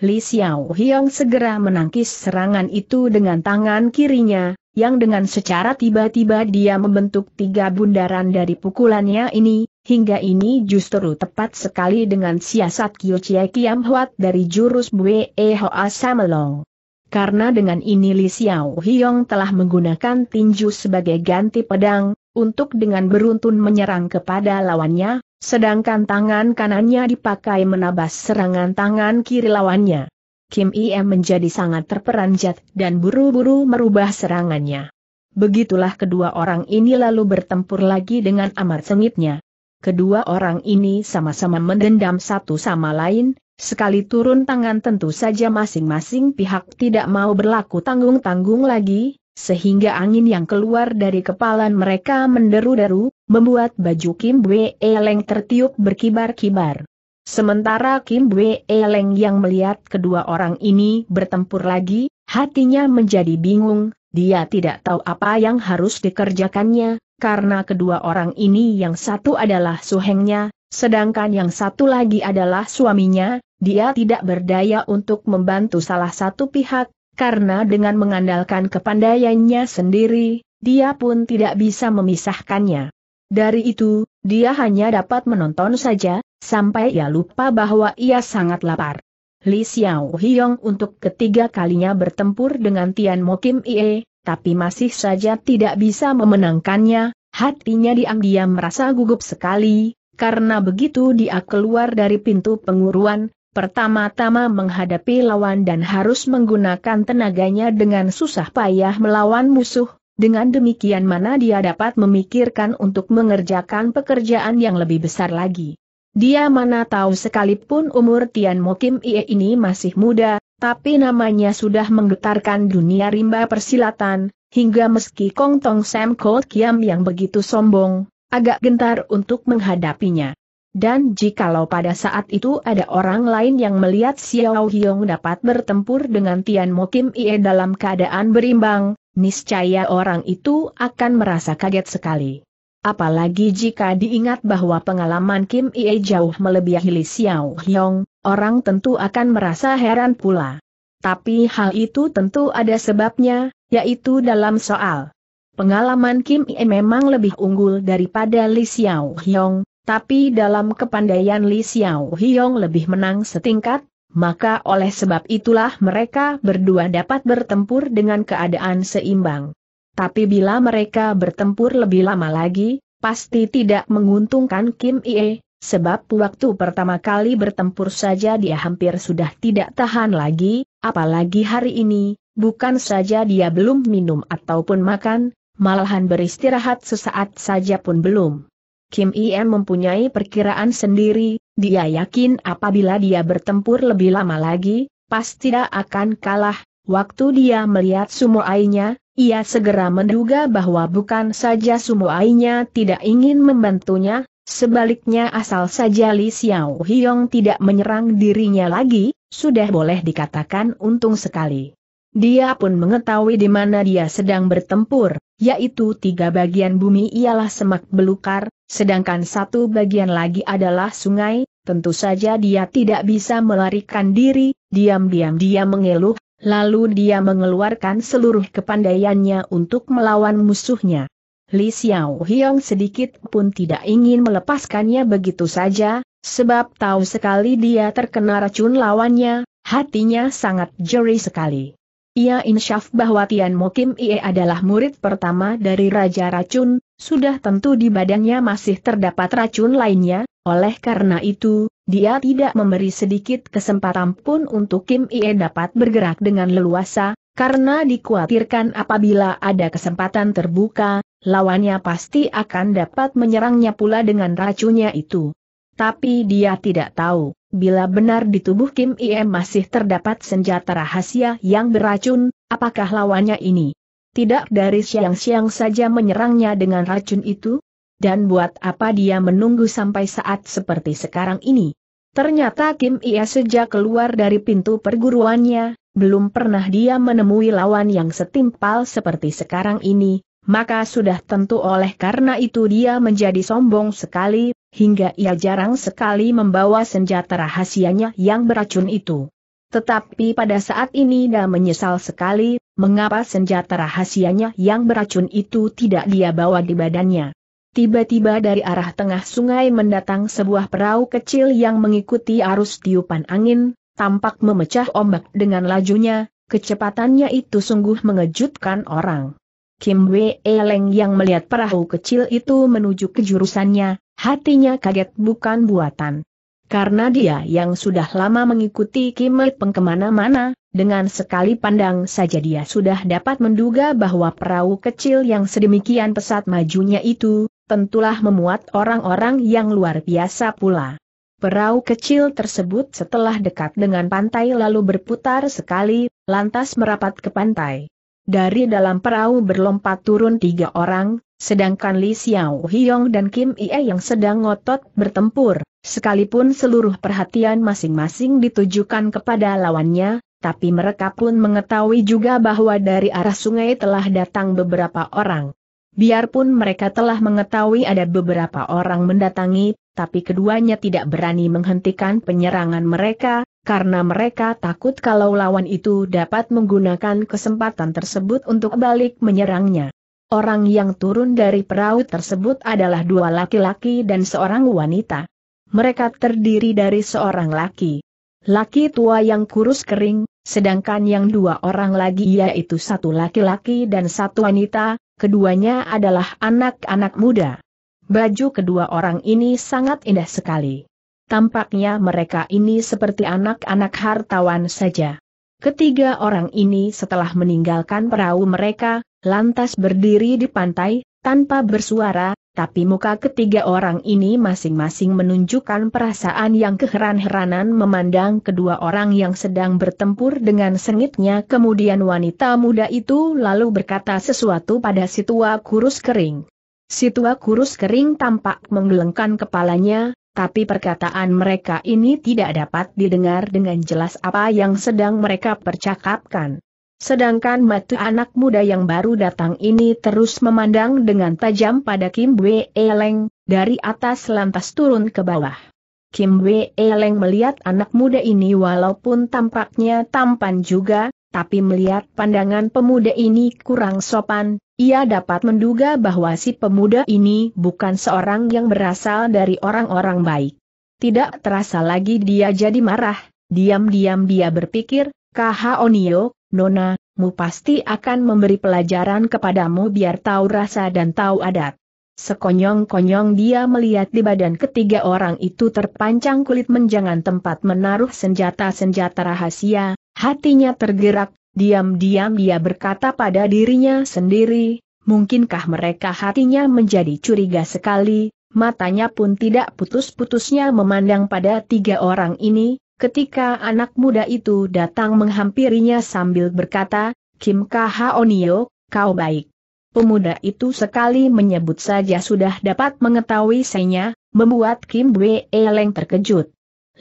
Li Xiao Hiong segera menangkis serangan itu dengan tangan kirinya, yang dengan secara tiba-tiba dia membentuk tiga bundaran dari pukulannya ini, hingga ini justru tepat sekali dengan siasat Chie Kiam Huat dari jurus Bue e Hoa Samelong. Karena dengan ini Li Xiao Hiong telah menggunakan tinju sebagai ganti pedang, untuk dengan beruntun menyerang kepada lawannya, sedangkan tangan kanannya dipakai menabas serangan tangan kiri lawannya. Kim Im menjadi sangat terperanjat dan buru-buru merubah serangannya. Begitulah kedua orang ini lalu bertempur lagi dengan amat sengitnya. Kedua orang ini sama-sama mendendam satu sama lain, sekali turun tangan tentu saja masing-masing pihak tidak mau berlaku tanggung-tanggung lagi, sehingga angin yang keluar dari kepalan mereka menderu-deru, membuat baju Kim Wee Leng tertiup berkibar-kibar. Sementara Kim e Eleng yang melihat kedua orang ini bertempur lagi, hatinya menjadi bingung, dia tidak tahu apa yang harus dikerjakannya, karena kedua orang ini yang satu adalah suhengnya, sedangkan yang satu lagi adalah suaminya, dia tidak berdaya untuk membantu salah satu pihak, karena dengan mengandalkan kepandaiannya sendiri, dia pun tidak bisa memisahkannya. Dari itu, dia hanya dapat menonton saja, Sampai ia lupa bahwa ia sangat lapar. Li Xiao Hiong untuk ketiga kalinya bertempur dengan Tian Mo Kim Ie, tapi masih saja tidak bisa memenangkannya, hatinya diam-diam merasa gugup sekali, karena begitu dia keluar dari pintu penguruan, pertama-tama menghadapi lawan dan harus menggunakan tenaganya dengan susah payah melawan musuh, dengan demikian mana dia dapat memikirkan untuk mengerjakan pekerjaan yang lebih besar lagi. Dia mana tahu sekalipun umur Tian Mo Kim Ie ini masih muda, tapi namanya sudah menggetarkan dunia rimba persilatan, hingga meski Kong Tong Sam Kot Kiam yang begitu sombong, agak gentar untuk menghadapinya. Dan jikalau pada saat itu ada orang lain yang melihat Xiao Hyong dapat bertempur dengan Tian Mo Kim Ie dalam keadaan berimbang, niscaya orang itu akan merasa kaget sekali. Apalagi jika diingat bahwa pengalaman Kim Ie jauh melebihi Li Xiao Hyong, orang tentu akan merasa heran pula. Tapi hal itu tentu ada sebabnya, yaitu dalam soal. Pengalaman Kim Ie memang lebih unggul daripada Li Xiao Hyong, tapi dalam kepandaian Li Xiao Hyong lebih menang setingkat, maka oleh sebab itulah mereka berdua dapat bertempur dengan keadaan seimbang. Tapi bila mereka bertempur lebih lama lagi, pasti tidak menguntungkan Kim Ie, sebab waktu pertama kali bertempur saja dia hampir sudah tidak tahan lagi, apalagi hari ini, bukan saja dia belum minum ataupun makan, malahan beristirahat sesaat saja pun belum. Kim Ie mempunyai perkiraan sendiri, dia yakin apabila dia bertempur lebih lama lagi, pasti tidak akan kalah. Waktu dia melihat airnya. Ia segera menduga bahwa bukan saja Sumuainya tidak ingin membantunya, sebaliknya asal saja Li Xiao Hiong tidak menyerang dirinya lagi, sudah boleh dikatakan untung sekali. Dia pun mengetahui di mana dia sedang bertempur, yaitu tiga bagian bumi ialah semak belukar, sedangkan satu bagian lagi adalah sungai, tentu saja dia tidak bisa melarikan diri, diam-diam dia mengeluh, Lalu dia mengeluarkan seluruh kepandaiannya untuk melawan musuhnya. Li Xiao Hiong sedikit pun tidak ingin melepaskannya begitu saja, sebab tahu sekali dia terkena racun lawannya, hatinya sangat jeri sekali. Ia insyaf bahwa Tian Mokim Ie adalah murid pertama dari Raja Racun, sudah tentu di badannya masih terdapat racun lainnya, oleh karena itu, dia tidak memberi sedikit kesempatan pun untuk Kim Ie dapat bergerak dengan leluasa, karena dikhawatirkan apabila ada kesempatan terbuka, lawannya pasti akan dapat menyerangnya pula dengan racunnya itu. Tapi dia tidak tahu, bila benar di tubuh Kim Ie masih terdapat senjata rahasia yang beracun, apakah lawannya ini tidak dari siang-siang saja menyerangnya dengan racun itu? Dan buat apa dia menunggu sampai saat seperti sekarang ini? Ternyata Kim Ia sejak keluar dari pintu perguruannya, belum pernah dia menemui lawan yang setimpal seperti sekarang ini, maka sudah tentu oleh karena itu dia menjadi sombong sekali, hingga ia jarang sekali membawa senjata rahasianya yang beracun itu. Tetapi pada saat ini dia menyesal sekali, mengapa senjata rahasianya yang beracun itu tidak dia bawa di badannya. Tiba-tiba dari arah tengah sungai mendatang sebuah perahu kecil yang mengikuti arus tiupan angin, tampak memecah ombak dengan lajunya, kecepatannya itu sungguh mengejutkan orang. Kim Wei Leng yang melihat perahu kecil itu menuju ke jurusannya, hatinya kaget bukan buatan. Karena dia yang sudah lama mengikuti Kimet Peng kemana-mana, dengan sekali pandang saja dia sudah dapat menduga bahwa perahu kecil yang sedemikian pesat majunya itu, tentulah memuat orang-orang yang luar biasa pula. Perahu kecil tersebut setelah dekat dengan pantai lalu berputar sekali, lantas merapat ke pantai. Dari dalam perahu berlompat turun tiga orang, sedangkan Li Xiao Hiong dan Kim Ie yang sedang ngotot bertempur. Sekalipun seluruh perhatian masing-masing ditujukan kepada lawannya, tapi mereka pun mengetahui juga bahwa dari arah sungai telah datang beberapa orang. Biarpun mereka telah mengetahui ada beberapa orang mendatangi, tapi keduanya tidak berani menghentikan penyerangan mereka, karena mereka takut kalau lawan itu dapat menggunakan kesempatan tersebut untuk balik menyerangnya. Orang yang turun dari perahu tersebut adalah dua laki-laki dan seorang wanita. Mereka terdiri dari seorang laki. Laki tua yang kurus kering, sedangkan yang dua orang lagi yaitu satu laki-laki dan satu wanita, keduanya adalah anak-anak muda. Baju kedua orang ini sangat indah sekali tampaknya mereka ini seperti anak-anak hartawan saja. Ketiga orang ini setelah meninggalkan perahu mereka, lantas berdiri di pantai, tanpa bersuara, tapi muka ketiga orang ini masing-masing menunjukkan perasaan yang keheran-heranan memandang kedua orang yang sedang bertempur dengan sengitnya kemudian wanita muda itu lalu berkata sesuatu pada si tua kurus kering. Si tua kurus kering tampak menggelengkan kepalanya, tapi perkataan mereka ini tidak dapat didengar dengan jelas apa yang sedang mereka percakapkan. Sedangkan mata anak muda yang baru datang ini terus memandang dengan tajam pada Kim Wei Eleng, dari atas lantas turun ke bawah. Kim Wei Eleng melihat anak muda ini walaupun tampaknya tampan juga, tapi melihat pandangan pemuda ini kurang sopan, ia dapat menduga bahwa si pemuda ini bukan seorang yang berasal dari orang-orang baik. Tidak terasa lagi dia jadi marah, diam-diam dia berpikir, Kaha Onio, Nona, mu pasti akan memberi pelajaran kepadamu biar tahu rasa dan tahu adat. Sekonyong-konyong dia melihat di badan ketiga orang itu terpancang kulit menjangan tempat menaruh senjata-senjata rahasia, Hatinya tergerak, diam-diam dia berkata pada dirinya sendiri, mungkinkah mereka hatinya menjadi curiga sekali, matanya pun tidak putus-putusnya memandang pada tiga orang ini, ketika anak muda itu datang menghampirinya sambil berkata, Kim Kha Kahaonio, kau baik. Pemuda itu sekali menyebut saja sudah dapat mengetahui senya, membuat Kim Wei Leng terkejut.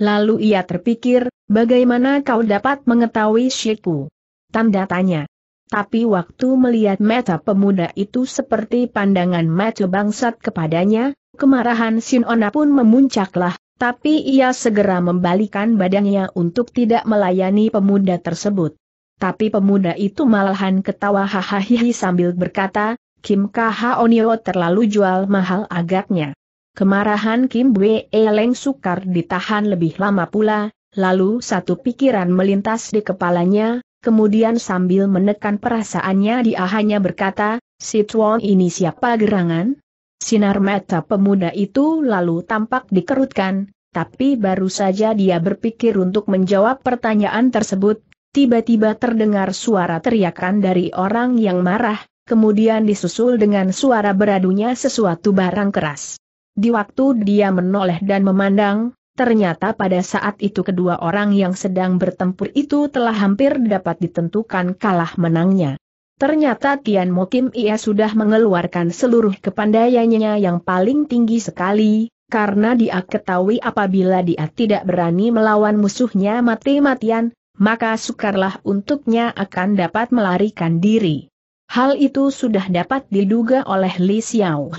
Lalu ia terpikir, Bagaimana kau dapat mengetahui Shiku? Tanda tanya. Tapi waktu melihat mata pemuda itu seperti pandangan mata bangsat kepadanya, kemarahan Ona pun memuncaklah, tapi ia segera membalikan badannya untuk tidak melayani pemuda tersebut. Tapi pemuda itu malahan ketawa hahaha sambil berkata, Kim Onio terlalu jual mahal agaknya. Kemarahan Kim Bwe Leng sukar ditahan lebih lama pula, lalu satu pikiran melintas di kepalanya, kemudian sambil menekan perasaannya dia hanya berkata, si Tuan ini siapa gerangan? Sinar mata pemuda itu lalu tampak dikerutkan, tapi baru saja dia berpikir untuk menjawab pertanyaan tersebut, tiba-tiba terdengar suara teriakan dari orang yang marah, kemudian disusul dengan suara beradunya sesuatu barang keras. Di waktu dia menoleh dan memandang, Ternyata pada saat itu kedua orang yang sedang bertempur itu telah hampir dapat ditentukan kalah menangnya. Ternyata Tian Mo Kim Ia sudah mengeluarkan seluruh kepandaiannya yang paling tinggi sekali, karena dia ketahui apabila dia tidak berani melawan musuhnya mati-matian, maka sukarlah untuknya akan dapat melarikan diri. Hal itu sudah dapat diduga oleh Li Xiao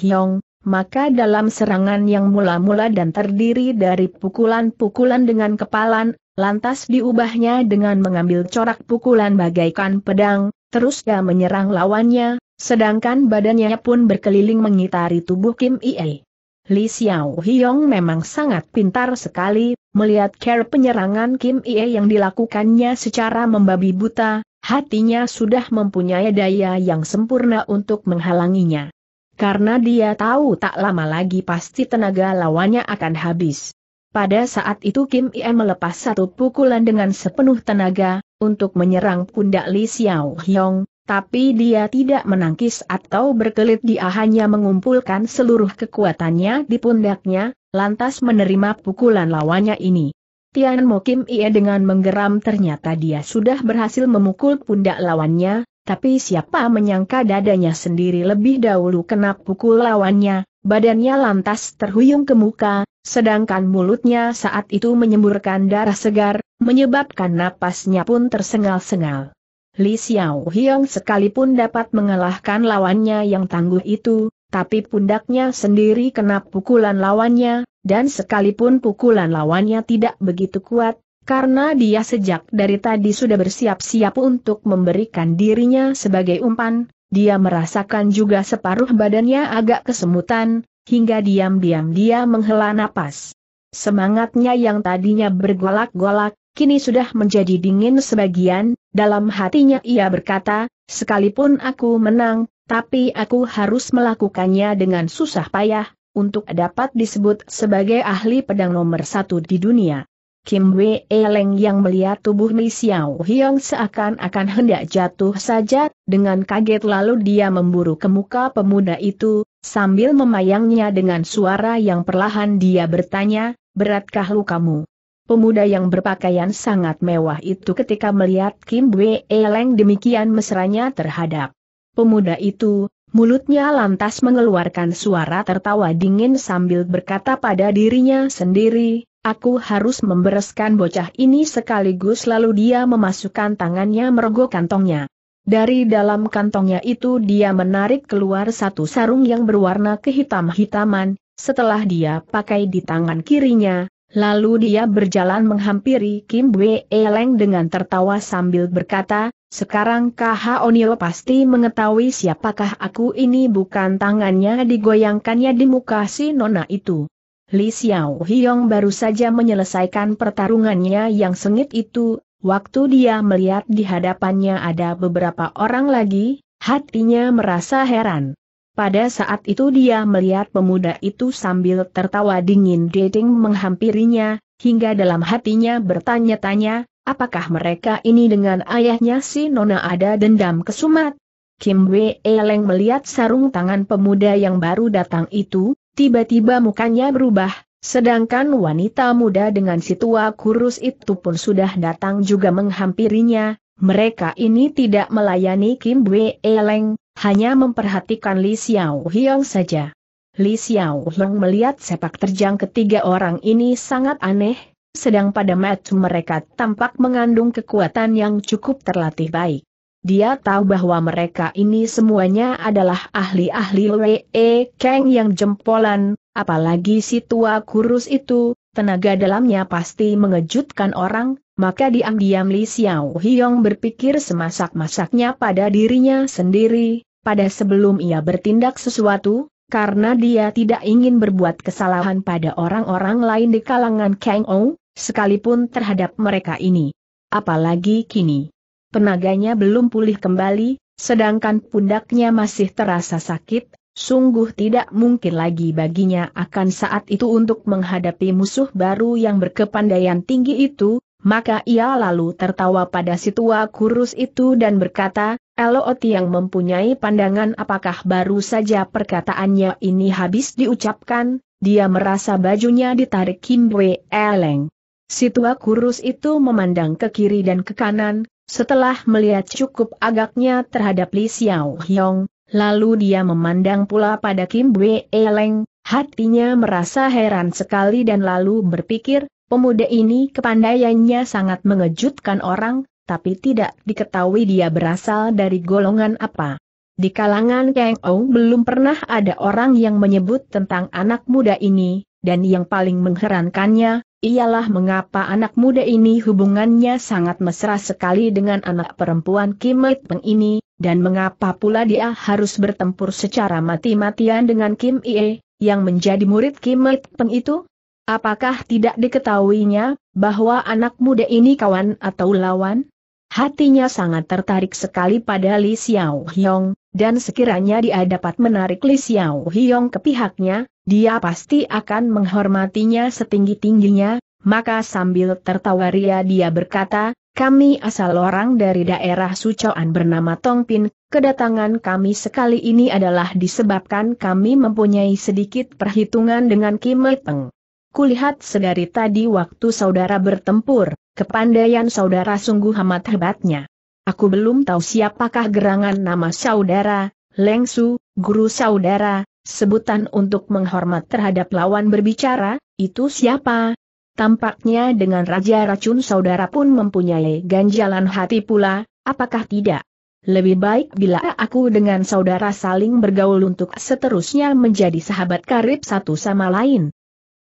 maka dalam serangan yang mula-mula dan terdiri dari pukulan-pukulan dengan kepalan, lantas diubahnya dengan mengambil corak pukulan bagaikan pedang, terus dia menyerang lawannya, sedangkan badannya pun berkeliling mengitari tubuh Kim Ie. Li Xiao Hiong memang sangat pintar sekali, melihat care penyerangan Kim Ie yang dilakukannya secara membabi buta, hatinya sudah mempunyai daya yang sempurna untuk menghalanginya. Karena dia tahu tak lama lagi pasti tenaga lawannya akan habis. Pada saat itu Kim Ie melepas satu pukulan dengan sepenuh tenaga, untuk menyerang pundak Li Xiao Hyong, tapi dia tidak menangkis atau berkelit dia hanya mengumpulkan seluruh kekuatannya di pundaknya, lantas menerima pukulan lawannya ini. Tian Mo Kim Ie dengan menggeram ternyata dia sudah berhasil memukul pundak lawannya, tapi siapa menyangka dadanya sendiri lebih dahulu kena pukul lawannya, badannya lantas terhuyung ke muka, sedangkan mulutnya saat itu menyemburkan darah segar, menyebabkan napasnya pun tersengal-sengal. Li Xiao Hiong sekalipun dapat mengalahkan lawannya yang tangguh itu, tapi pundaknya sendiri kena pukulan lawannya, dan sekalipun pukulan lawannya tidak begitu kuat, karena dia sejak dari tadi sudah bersiap-siap untuk memberikan dirinya sebagai umpan, dia merasakan juga separuh badannya agak kesemutan, hingga diam-diam dia menghela napas. Semangatnya yang tadinya bergolak-golak, kini sudah menjadi dingin sebagian, dalam hatinya ia berkata, sekalipun aku menang, tapi aku harus melakukannya dengan susah payah, untuk dapat disebut sebagai ahli pedang nomor satu di dunia. Kim Wei Eleng yang melihat tubuh Li Xiao Hiong seakan-akan hendak jatuh saja, dengan kaget lalu dia memburu ke muka pemuda itu, sambil memayangnya dengan suara yang perlahan dia bertanya, beratkah lukamu? Pemuda yang berpakaian sangat mewah itu ketika melihat Kim Wei Eleng demikian mesranya terhadap pemuda itu, mulutnya lantas mengeluarkan suara tertawa dingin sambil berkata pada dirinya sendiri, Aku harus membereskan bocah ini sekaligus lalu dia memasukkan tangannya merogoh kantongnya. Dari dalam kantongnya itu dia menarik keluar satu sarung yang berwarna kehitam-hitaman, setelah dia pakai di tangan kirinya, lalu dia berjalan menghampiri Kim Wei Eleng dengan tertawa sambil berkata, sekarang KH Onil pasti mengetahui siapakah aku ini bukan tangannya digoyangkannya di muka si nona itu. Li Xiao Hiong baru saja menyelesaikan pertarungannya yang sengit itu, waktu dia melihat di hadapannya ada beberapa orang lagi, hatinya merasa heran. Pada saat itu dia melihat pemuda itu sambil tertawa dingin dating menghampirinya, hingga dalam hatinya bertanya-tanya, apakah mereka ini dengan ayahnya si Nona ada dendam kesumat? Kim Wei Eleng melihat sarung tangan pemuda yang baru datang itu, Tiba-tiba mukanya berubah, sedangkan wanita muda dengan si tua kurus itu pun sudah datang juga menghampirinya, mereka ini tidak melayani Kim Bwe Eleng, hanya memperhatikan Li Xiao Hiong saja. Li Xiao Hiong melihat sepak terjang ketiga orang ini sangat aneh, sedang pada match mereka tampak mengandung kekuatan yang cukup terlatih baik. Dia tahu bahwa mereka ini semuanya adalah ahli-ahli Wee Kang yang jempolan, apalagi si tua kurus itu, tenaga dalamnya pasti mengejutkan orang, maka diam-diam Li Xiao Hiong berpikir semasak-masaknya pada dirinya sendiri, pada sebelum ia bertindak sesuatu, karena dia tidak ingin berbuat kesalahan pada orang-orang lain di kalangan Kang Ou, sekalipun terhadap mereka ini. Apalagi kini. Tenaganya belum pulih kembali, sedangkan pundaknya masih terasa sakit, sungguh tidak mungkin lagi baginya akan saat itu untuk menghadapi musuh baru yang berkepandaian tinggi itu, maka ia lalu tertawa pada si tua kurus itu dan berkata, Elot yang mempunyai pandangan apakah baru saja perkataannya ini habis diucapkan, dia merasa bajunya ditarik Kimwe Eleng. Si tua kurus itu memandang ke kiri dan ke kanan, setelah melihat cukup agaknya terhadap Li Xiao Hyong, lalu dia memandang pula pada Kim Wei Leng, hatinya merasa heran sekali dan lalu berpikir, pemuda ini kepandaiannya sangat mengejutkan orang, tapi tidak diketahui dia berasal dari golongan apa. Di kalangan Kang Ou belum pernah ada orang yang menyebut tentang anak muda ini, dan yang paling mengherankannya, ialah mengapa anak muda ini hubungannya sangat mesra sekali dengan anak perempuan Kim It Peng ini, dan mengapa pula dia harus bertempur secara mati-matian dengan Kim Ie, yang menjadi murid Kim It Peng itu? Apakah tidak diketahuinya bahwa anak muda ini kawan atau lawan? Hatinya sangat tertarik sekali pada Li Xiao Hiong dan sekiranya dia dapat menarik Li Xiao Hiong ke pihaknya, dia pasti akan menghormatinya setinggi-tingginya, maka sambil tertawa ria dia berkata, kami asal orang dari daerah Sucoan bernama Tongpin, kedatangan kami sekali ini adalah disebabkan kami mempunyai sedikit perhitungan dengan Kim Leteng. Kulihat sedari tadi waktu saudara bertempur, kepandaian saudara sungguh amat hebatnya. Aku belum tahu siapakah gerangan nama saudara, Lengsu, guru saudara, sebutan untuk menghormat terhadap lawan berbicara, itu siapa? Tampaknya dengan Raja Racun saudara pun mempunyai ganjalan hati pula, apakah tidak? Lebih baik bila aku dengan saudara saling bergaul untuk seterusnya menjadi sahabat karib satu sama lain.